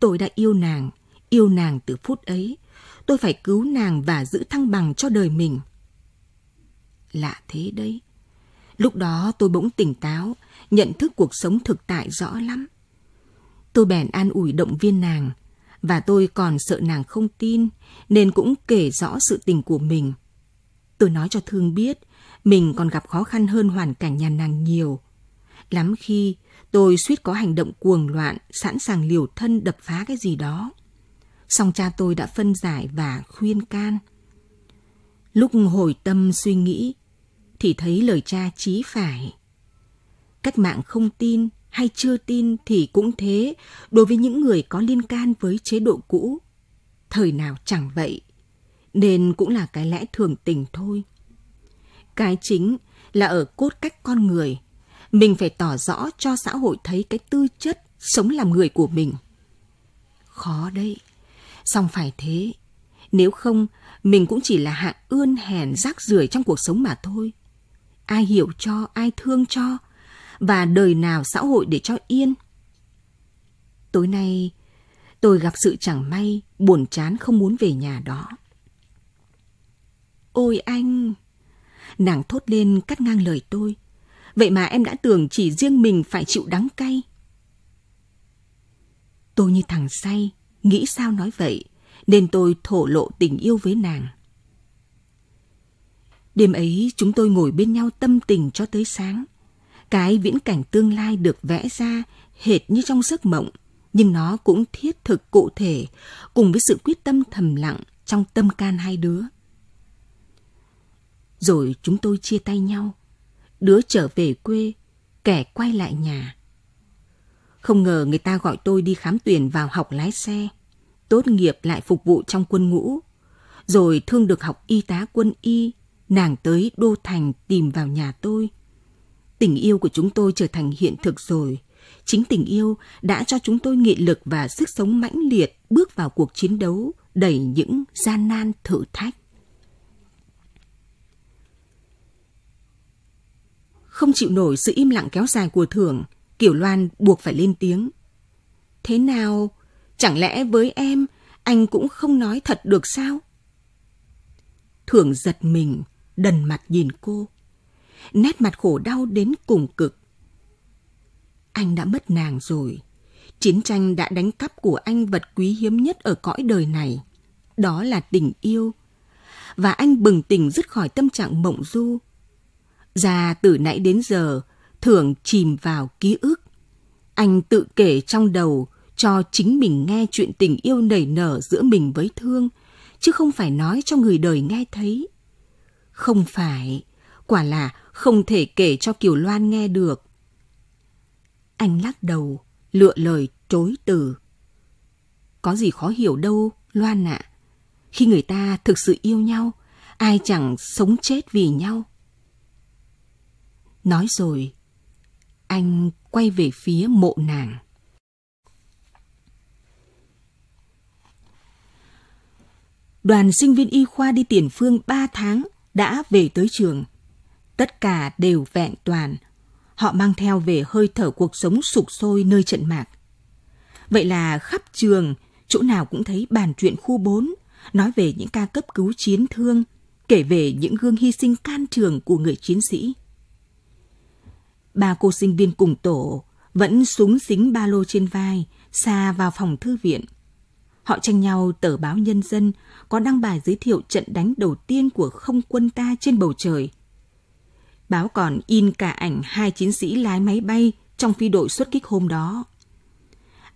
tôi đã yêu nàng, yêu nàng từ phút ấy. Tôi phải cứu nàng và giữ thăng bằng cho đời mình. Lạ thế đấy. Lúc đó tôi bỗng tỉnh táo, nhận thức cuộc sống thực tại rõ lắm. Tôi bèn an ủi động viên nàng, và tôi còn sợ nàng không tin, nên cũng kể rõ sự tình của mình. Tôi nói cho Thương biết, mình còn gặp khó khăn hơn hoàn cảnh nhà nàng nhiều, Lắm khi tôi suýt có hành động cuồng loạn, sẵn sàng liều thân đập phá cái gì đó. Song cha tôi đã phân giải và khuyên can. Lúc hồi tâm suy nghĩ thì thấy lời cha chí phải. Cách mạng không tin hay chưa tin thì cũng thế đối với những người có liên can với chế độ cũ. Thời nào chẳng vậy, nên cũng là cái lẽ thường tình thôi. Cái chính là ở cốt cách con người – mình phải tỏ rõ cho xã hội thấy cái tư chất sống làm người của mình. Khó đấy, song phải thế. Nếu không, mình cũng chỉ là hạng ươn hèn rác rưởi trong cuộc sống mà thôi. Ai hiểu cho, ai thương cho, và đời nào xã hội để cho yên. Tối nay, tôi gặp sự chẳng may, buồn chán không muốn về nhà đó. Ôi anh! Nàng thốt lên cắt ngang lời tôi – Vậy mà em đã tưởng chỉ riêng mình phải chịu đắng cay. Tôi như thằng say, nghĩ sao nói vậy, nên tôi thổ lộ tình yêu với nàng. Đêm ấy chúng tôi ngồi bên nhau tâm tình cho tới sáng. Cái viễn cảnh tương lai được vẽ ra hệt như trong giấc mộng, nhưng nó cũng thiết thực cụ thể cùng với sự quyết tâm thầm lặng trong tâm can hai đứa. Rồi chúng tôi chia tay nhau đứa trở về quê, kẻ quay lại nhà. Không ngờ người ta gọi tôi đi khám tuyển vào học lái xe, tốt nghiệp lại phục vụ trong quân ngũ, rồi thương được học y tá quân y, nàng tới Đô Thành tìm vào nhà tôi. Tình yêu của chúng tôi trở thành hiện thực rồi. Chính tình yêu đã cho chúng tôi nghị lực và sức sống mãnh liệt bước vào cuộc chiến đấu đầy những gian nan thử thách. Không chịu nổi sự im lặng kéo dài của thưởng, Kiểu Loan buộc phải lên tiếng. Thế nào? Chẳng lẽ với em, anh cũng không nói thật được sao? Thưởng giật mình, đần mặt nhìn cô. Nét mặt khổ đau đến cùng cực. Anh đã mất nàng rồi. Chiến tranh đã đánh cắp của anh vật quý hiếm nhất ở cõi đời này. Đó là tình yêu. Và anh bừng tỉnh dứt khỏi tâm trạng mộng du, Già từ nãy đến giờ thường chìm vào ký ức. Anh tự kể trong đầu cho chính mình nghe chuyện tình yêu nảy nở giữa mình với Thương, chứ không phải nói cho người đời nghe thấy. Không phải, quả là không thể kể cho Kiều Loan nghe được. Anh lắc đầu, lựa lời chối từ. Có gì khó hiểu đâu, Loan ạ. À. Khi người ta thực sự yêu nhau, ai chẳng sống chết vì nhau. Nói rồi, anh quay về phía mộ nàng. Đoàn sinh viên y khoa đi tiền phương 3 tháng đã về tới trường. Tất cả đều vẹn toàn. Họ mang theo về hơi thở cuộc sống sụp sôi nơi trận mạc. Vậy là khắp trường, chỗ nào cũng thấy bàn chuyện khu 4, nói về những ca cấp cứu chiến thương, kể về những gương hy sinh can trường của người chiến sĩ. Ba cô sinh viên cùng tổ vẫn súng xính ba lô trên vai, xa vào phòng thư viện. Họ tranh nhau tờ báo Nhân dân có đăng bài giới thiệu trận đánh đầu tiên của không quân ta trên bầu trời. Báo còn in cả ảnh hai chiến sĩ lái máy bay trong phi đội xuất kích hôm đó.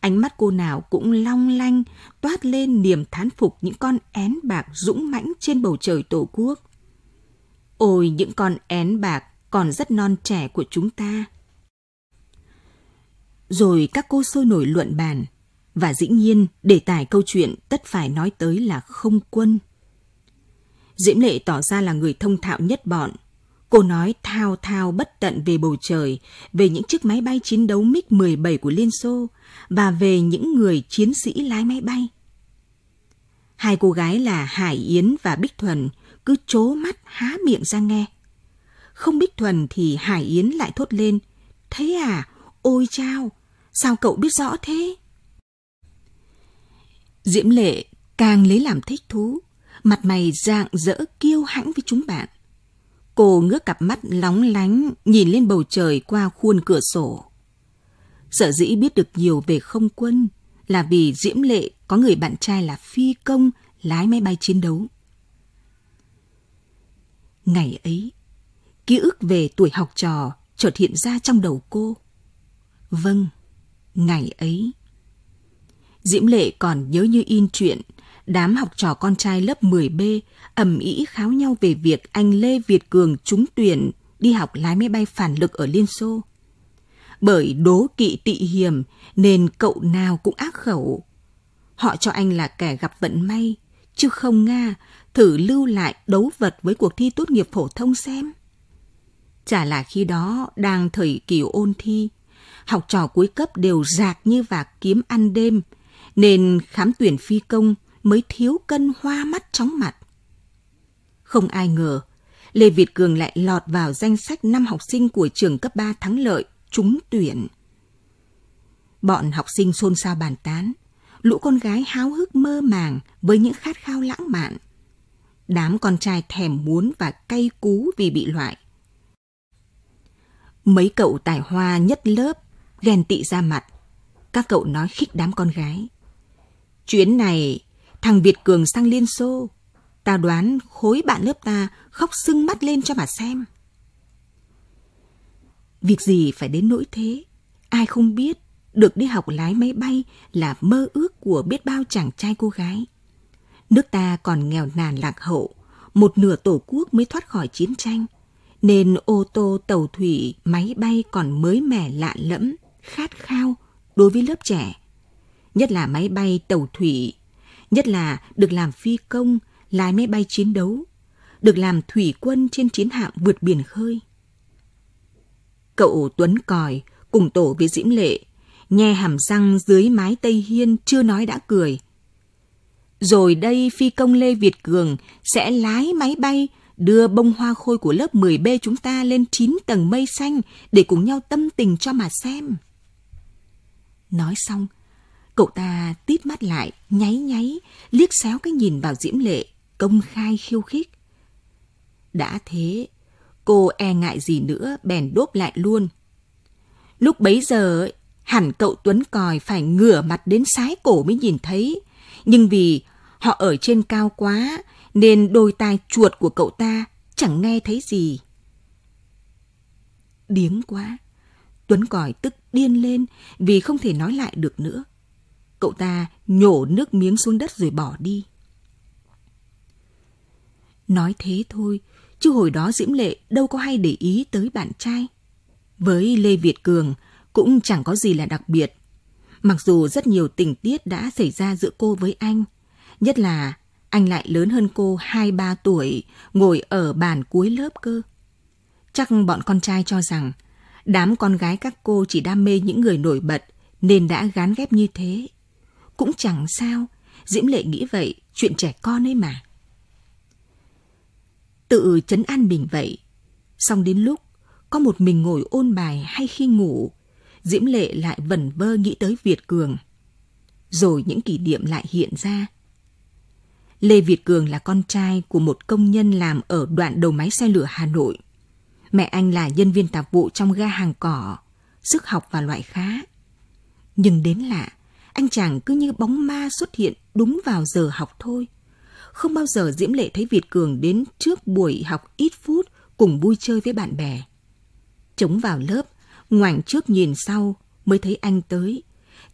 Ánh mắt cô nào cũng long lanh, toát lên niềm thán phục những con én bạc dũng mãnh trên bầu trời tổ quốc. Ôi những con én bạc còn rất non trẻ của chúng ta. Rồi các cô sôi nổi luận bàn, và dĩ nhiên đề tài câu chuyện tất phải nói tới là không quân. Diễm Lệ tỏ ra là người thông thạo nhất bọn. Cô nói thao thao bất tận về bầu trời, về những chiếc máy bay chiến đấu MiG-17 của Liên Xô và về những người chiến sĩ lái máy bay. Hai cô gái là Hải Yến và Bích Thuần cứ chố mắt há miệng ra nghe. Không biết thuần thì Hải Yến lại thốt lên. Thế à? Ôi chao! Sao cậu biết rõ thế? Diễm Lệ càng lấy làm thích thú, mặt mày dạng dỡ kiêu hãnh với chúng bạn. Cô ngước cặp mắt lóng lánh nhìn lên bầu trời qua khuôn cửa sổ. Sở dĩ biết được nhiều về không quân là vì Diễm Lệ có người bạn trai là phi công lái máy bay chiến đấu. Ngày ấy, Ký ức về tuổi học trò chợt hiện ra trong đầu cô. Vâng, ngày ấy. Diễm Lệ còn nhớ như in chuyện đám học trò con trai lớp 10B ầm ĩ kháo nhau về việc anh Lê Việt Cường trúng tuyển đi học lái máy bay phản lực ở Liên Xô. Bởi đố kỵ tị hiểm nên cậu nào cũng ác khẩu. Họ cho anh là kẻ gặp vận may, chứ không Nga thử lưu lại đấu vật với cuộc thi tốt nghiệp phổ thông xem. Chả là khi đó đang thời kỳ ôn thi, học trò cuối cấp đều rạc như vạc kiếm ăn đêm, nên khám tuyển phi công mới thiếu cân hoa mắt chóng mặt. Không ai ngờ, Lê Việt Cường lại lọt vào danh sách năm học sinh của trường cấp 3 thắng lợi, trúng tuyển. Bọn học sinh xôn xao bàn tán, lũ con gái háo hức mơ màng với những khát khao lãng mạn. Đám con trai thèm muốn và cay cú vì bị loại. Mấy cậu tài hoa nhất lớp, ghen tị ra mặt. Các cậu nói khích đám con gái. Chuyến này, thằng Việt Cường sang Liên Xô. Ta đoán khối bạn lớp ta khóc sưng mắt lên cho mà xem. Việc gì phải đến nỗi thế? Ai không biết, được đi học lái máy bay là mơ ước của biết bao chàng trai cô gái. Nước ta còn nghèo nàn lạc hậu, một nửa tổ quốc mới thoát khỏi chiến tranh nên ô tô, tàu thủy, máy bay còn mới mẻ lạ lẫm, khát khao đối với lớp trẻ. Nhất là máy bay, tàu thủy, nhất là được làm phi công, lái máy bay chiến đấu, được làm thủy quân trên chiến hạm vượt biển khơi. Cậu Tuấn Còi cùng tổ với Diễm Lệ, nghe hàm răng dưới mái Tây Hiên chưa nói đã cười. Rồi đây phi công Lê Việt Cường sẽ lái máy bay đưa bông hoa khôi của lớp 10B chúng ta lên 9 tầng mây xanh để cùng nhau tâm tình cho mà xem. Nói xong, cậu ta tít mắt lại, nháy nháy, liếc xéo cái nhìn vào Diễm Lệ, công khai khiêu khích. Đã thế, cô e ngại gì nữa bèn đốp lại luôn. Lúc bấy giờ, hẳn cậu Tuấn Còi phải ngửa mặt đến sái cổ mới nhìn thấy, nhưng vì họ ở trên cao quá, nên đôi tai chuột của cậu ta chẳng nghe thấy gì. Điếng quá, Tuấn Còi tức điên lên vì không thể nói lại được nữa. Cậu ta nhổ nước miếng xuống đất rồi bỏ đi. Nói thế thôi, chứ hồi đó Diễm Lệ đâu có hay để ý tới bạn trai. Với Lê Việt Cường cũng chẳng có gì là đặc biệt. Mặc dù rất nhiều tình tiết đã xảy ra giữa cô với anh, nhất là anh lại lớn hơn cô 2-3 tuổi, ngồi ở bàn cuối lớp cơ. Chắc bọn con trai cho rằng, đám con gái các cô chỉ đam mê những người nổi bật nên đã gán ghép như thế. Cũng chẳng sao, Diễm Lệ nghĩ vậy, chuyện trẻ con ấy mà. Tự chấn an mình vậy, xong đến lúc có một mình ngồi ôn bài hay khi ngủ, Diễm Lệ lại vẩn vơ nghĩ tới Việt Cường. Rồi những kỷ niệm lại hiện ra, Lê Việt Cường là con trai của một công nhân làm ở đoạn đầu máy xe lửa Hà Nội. Mẹ anh là nhân viên tạp vụ trong ga hàng cỏ, sức học và loại khá. Nhưng đến lạ, anh chàng cứ như bóng ma xuất hiện đúng vào giờ học thôi. Không bao giờ Diễm Lệ thấy Việt Cường đến trước buổi học ít phút cùng vui chơi với bạn bè. Chống vào lớp, ngoảnh trước nhìn sau mới thấy anh tới.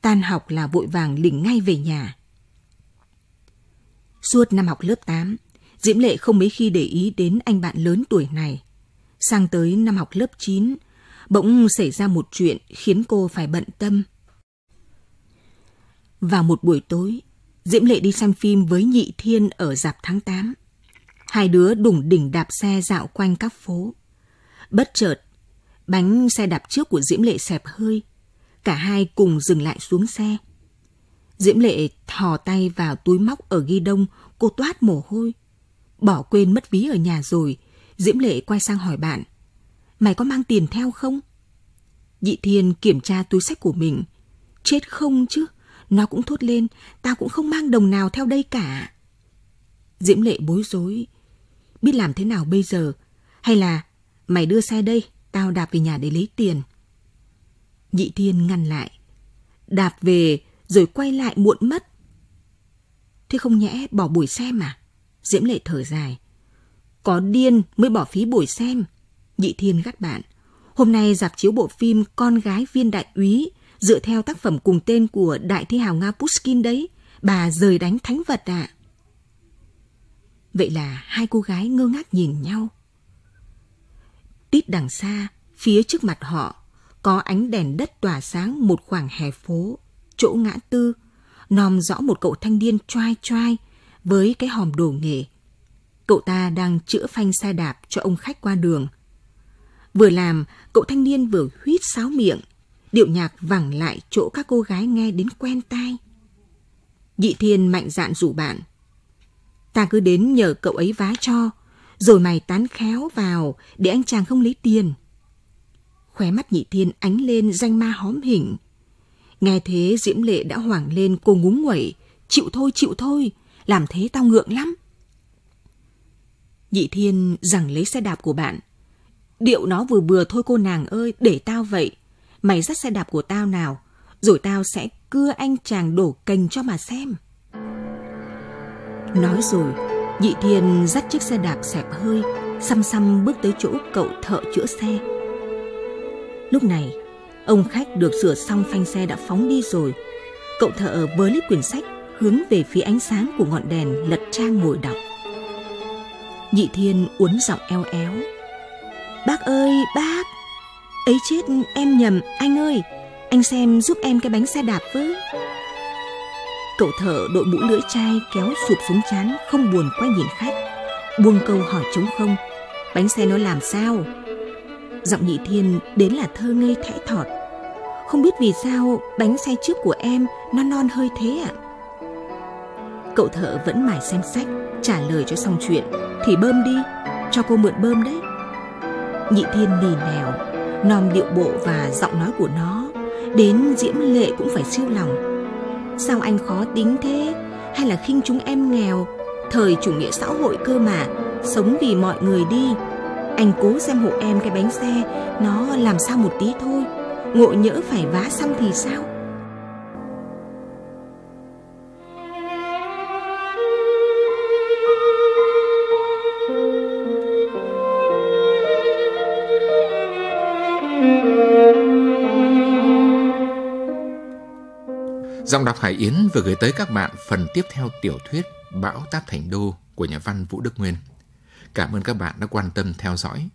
Tan học là vội vàng lỉnh ngay về nhà. Suốt năm học lớp 8, Diễm Lệ không mấy khi để ý đến anh bạn lớn tuổi này. Sang tới năm học lớp 9, bỗng xảy ra một chuyện khiến cô phải bận tâm. Vào một buổi tối, Diễm Lệ đi xem phim với Nhị Thiên ở dạp tháng 8. Hai đứa đủng đỉnh đạp xe dạo quanh các phố. Bất chợt, bánh xe đạp trước của Diễm Lệ xẹp hơi. Cả hai cùng dừng lại xuống xe. Diễm Lệ thò tay vào túi móc ở ghi đông, cô toát mồ hôi. Bỏ quên mất ví ở nhà rồi, Diễm Lệ quay sang hỏi bạn. Mày có mang tiền theo không? Dị Thiên kiểm tra túi sách của mình. Chết không chứ, nó cũng thốt lên, tao cũng không mang đồng nào theo đây cả. Diễm Lệ bối rối. Biết làm thế nào bây giờ? Hay là mày đưa xe đây, tao đạp về nhà để lấy tiền. Nhị Thiên ngăn lại. Đạp về rồi quay lại muộn mất. Thế không nhẽ bỏ buổi xem à? Diễm Lệ thở dài. Có điên mới bỏ phí buổi xem. Nhị Thiên gắt bạn. Hôm nay dạp chiếu bộ phim Con gái viên đại úy dựa theo tác phẩm cùng tên của đại thi hào Nga Pushkin đấy. Bà rời đánh thánh vật ạ. À. Vậy là hai cô gái ngơ ngác nhìn nhau. Tít đằng xa, phía trước mặt họ, có ánh đèn đất tỏa sáng một khoảng hè phố chỗ ngã tư, nòm rõ một cậu thanh niên trai trai với cái hòm đồ nghề. Cậu ta đang chữa phanh xe đạp cho ông khách qua đường. Vừa làm, cậu thanh niên vừa huýt sáo miệng, điệu nhạc vẳng lại chỗ các cô gái nghe đến quen tai. nhị Thiên mạnh dạn rủ bạn. Ta cứ đến nhờ cậu ấy vá cho, rồi mày tán khéo vào để anh chàng không lấy tiền. Khóe mắt Nhị Thiên ánh lên danh ma hóm hình Nghe thế Diễm Lệ đã hoảng lên cô ngúng nguẩy. Chịu thôi, chịu thôi, làm thế tao ngượng lắm. Nhị Thiên rằng lấy xe đạp của bạn. Điệu nó vừa vừa thôi cô nàng ơi, để tao vậy. Mày dắt xe đạp của tao nào, rồi tao sẽ cưa anh chàng đổ cành cho mà xem. Nói rồi, Nhị Thiên dắt chiếc xe đạp xẹp hơi, xăm xăm bước tới chỗ cậu thợ chữa xe. Lúc này, Ông khách được sửa xong phanh xe đã phóng đi rồi. Cậu thợ với lít quyển sách hướng về phía ánh sáng của ngọn đèn lật trang ngồi đọc. Nhị Thiên uốn giọng eo éo. Bác ơi, bác! Ấy chết em nhầm, anh ơi! Anh xem giúp em cái bánh xe đạp với. Cậu thợ đội mũ lưỡi chai kéo sụp xuống chán không buồn quay nhìn khách. Buông câu hỏi trống không. Bánh xe nó làm sao? Giọng Nhị Thiên đến là thơ ngây thẽ thọt. Không biết vì sao bánh xe trước của em non non hơi thế ạ. À? Cậu thợ vẫn mải xem sách, trả lời cho xong chuyện. Thì bơm đi, cho cô mượn bơm đấy. Nhị Thiên nì nèo, nom điệu bộ và giọng nói của nó. Đến diễm lệ cũng phải siêu lòng. Sao anh khó tính thế? Hay là khinh chúng em nghèo? Thời chủ nghĩa xã hội cơ mà, sống vì mọi người đi anh cố xem hộ em cái bánh xe Nó làm sao một tí thôi Ngộ nhỡ phải vá xăm thì sao Giọng đọc Hải Yến vừa gửi tới các bạn phần tiếp theo tiểu thuyết Bão Táp Thành Đô của nhà văn Vũ Đức Nguyên. Cảm ơn các bạn đã quan tâm theo dõi.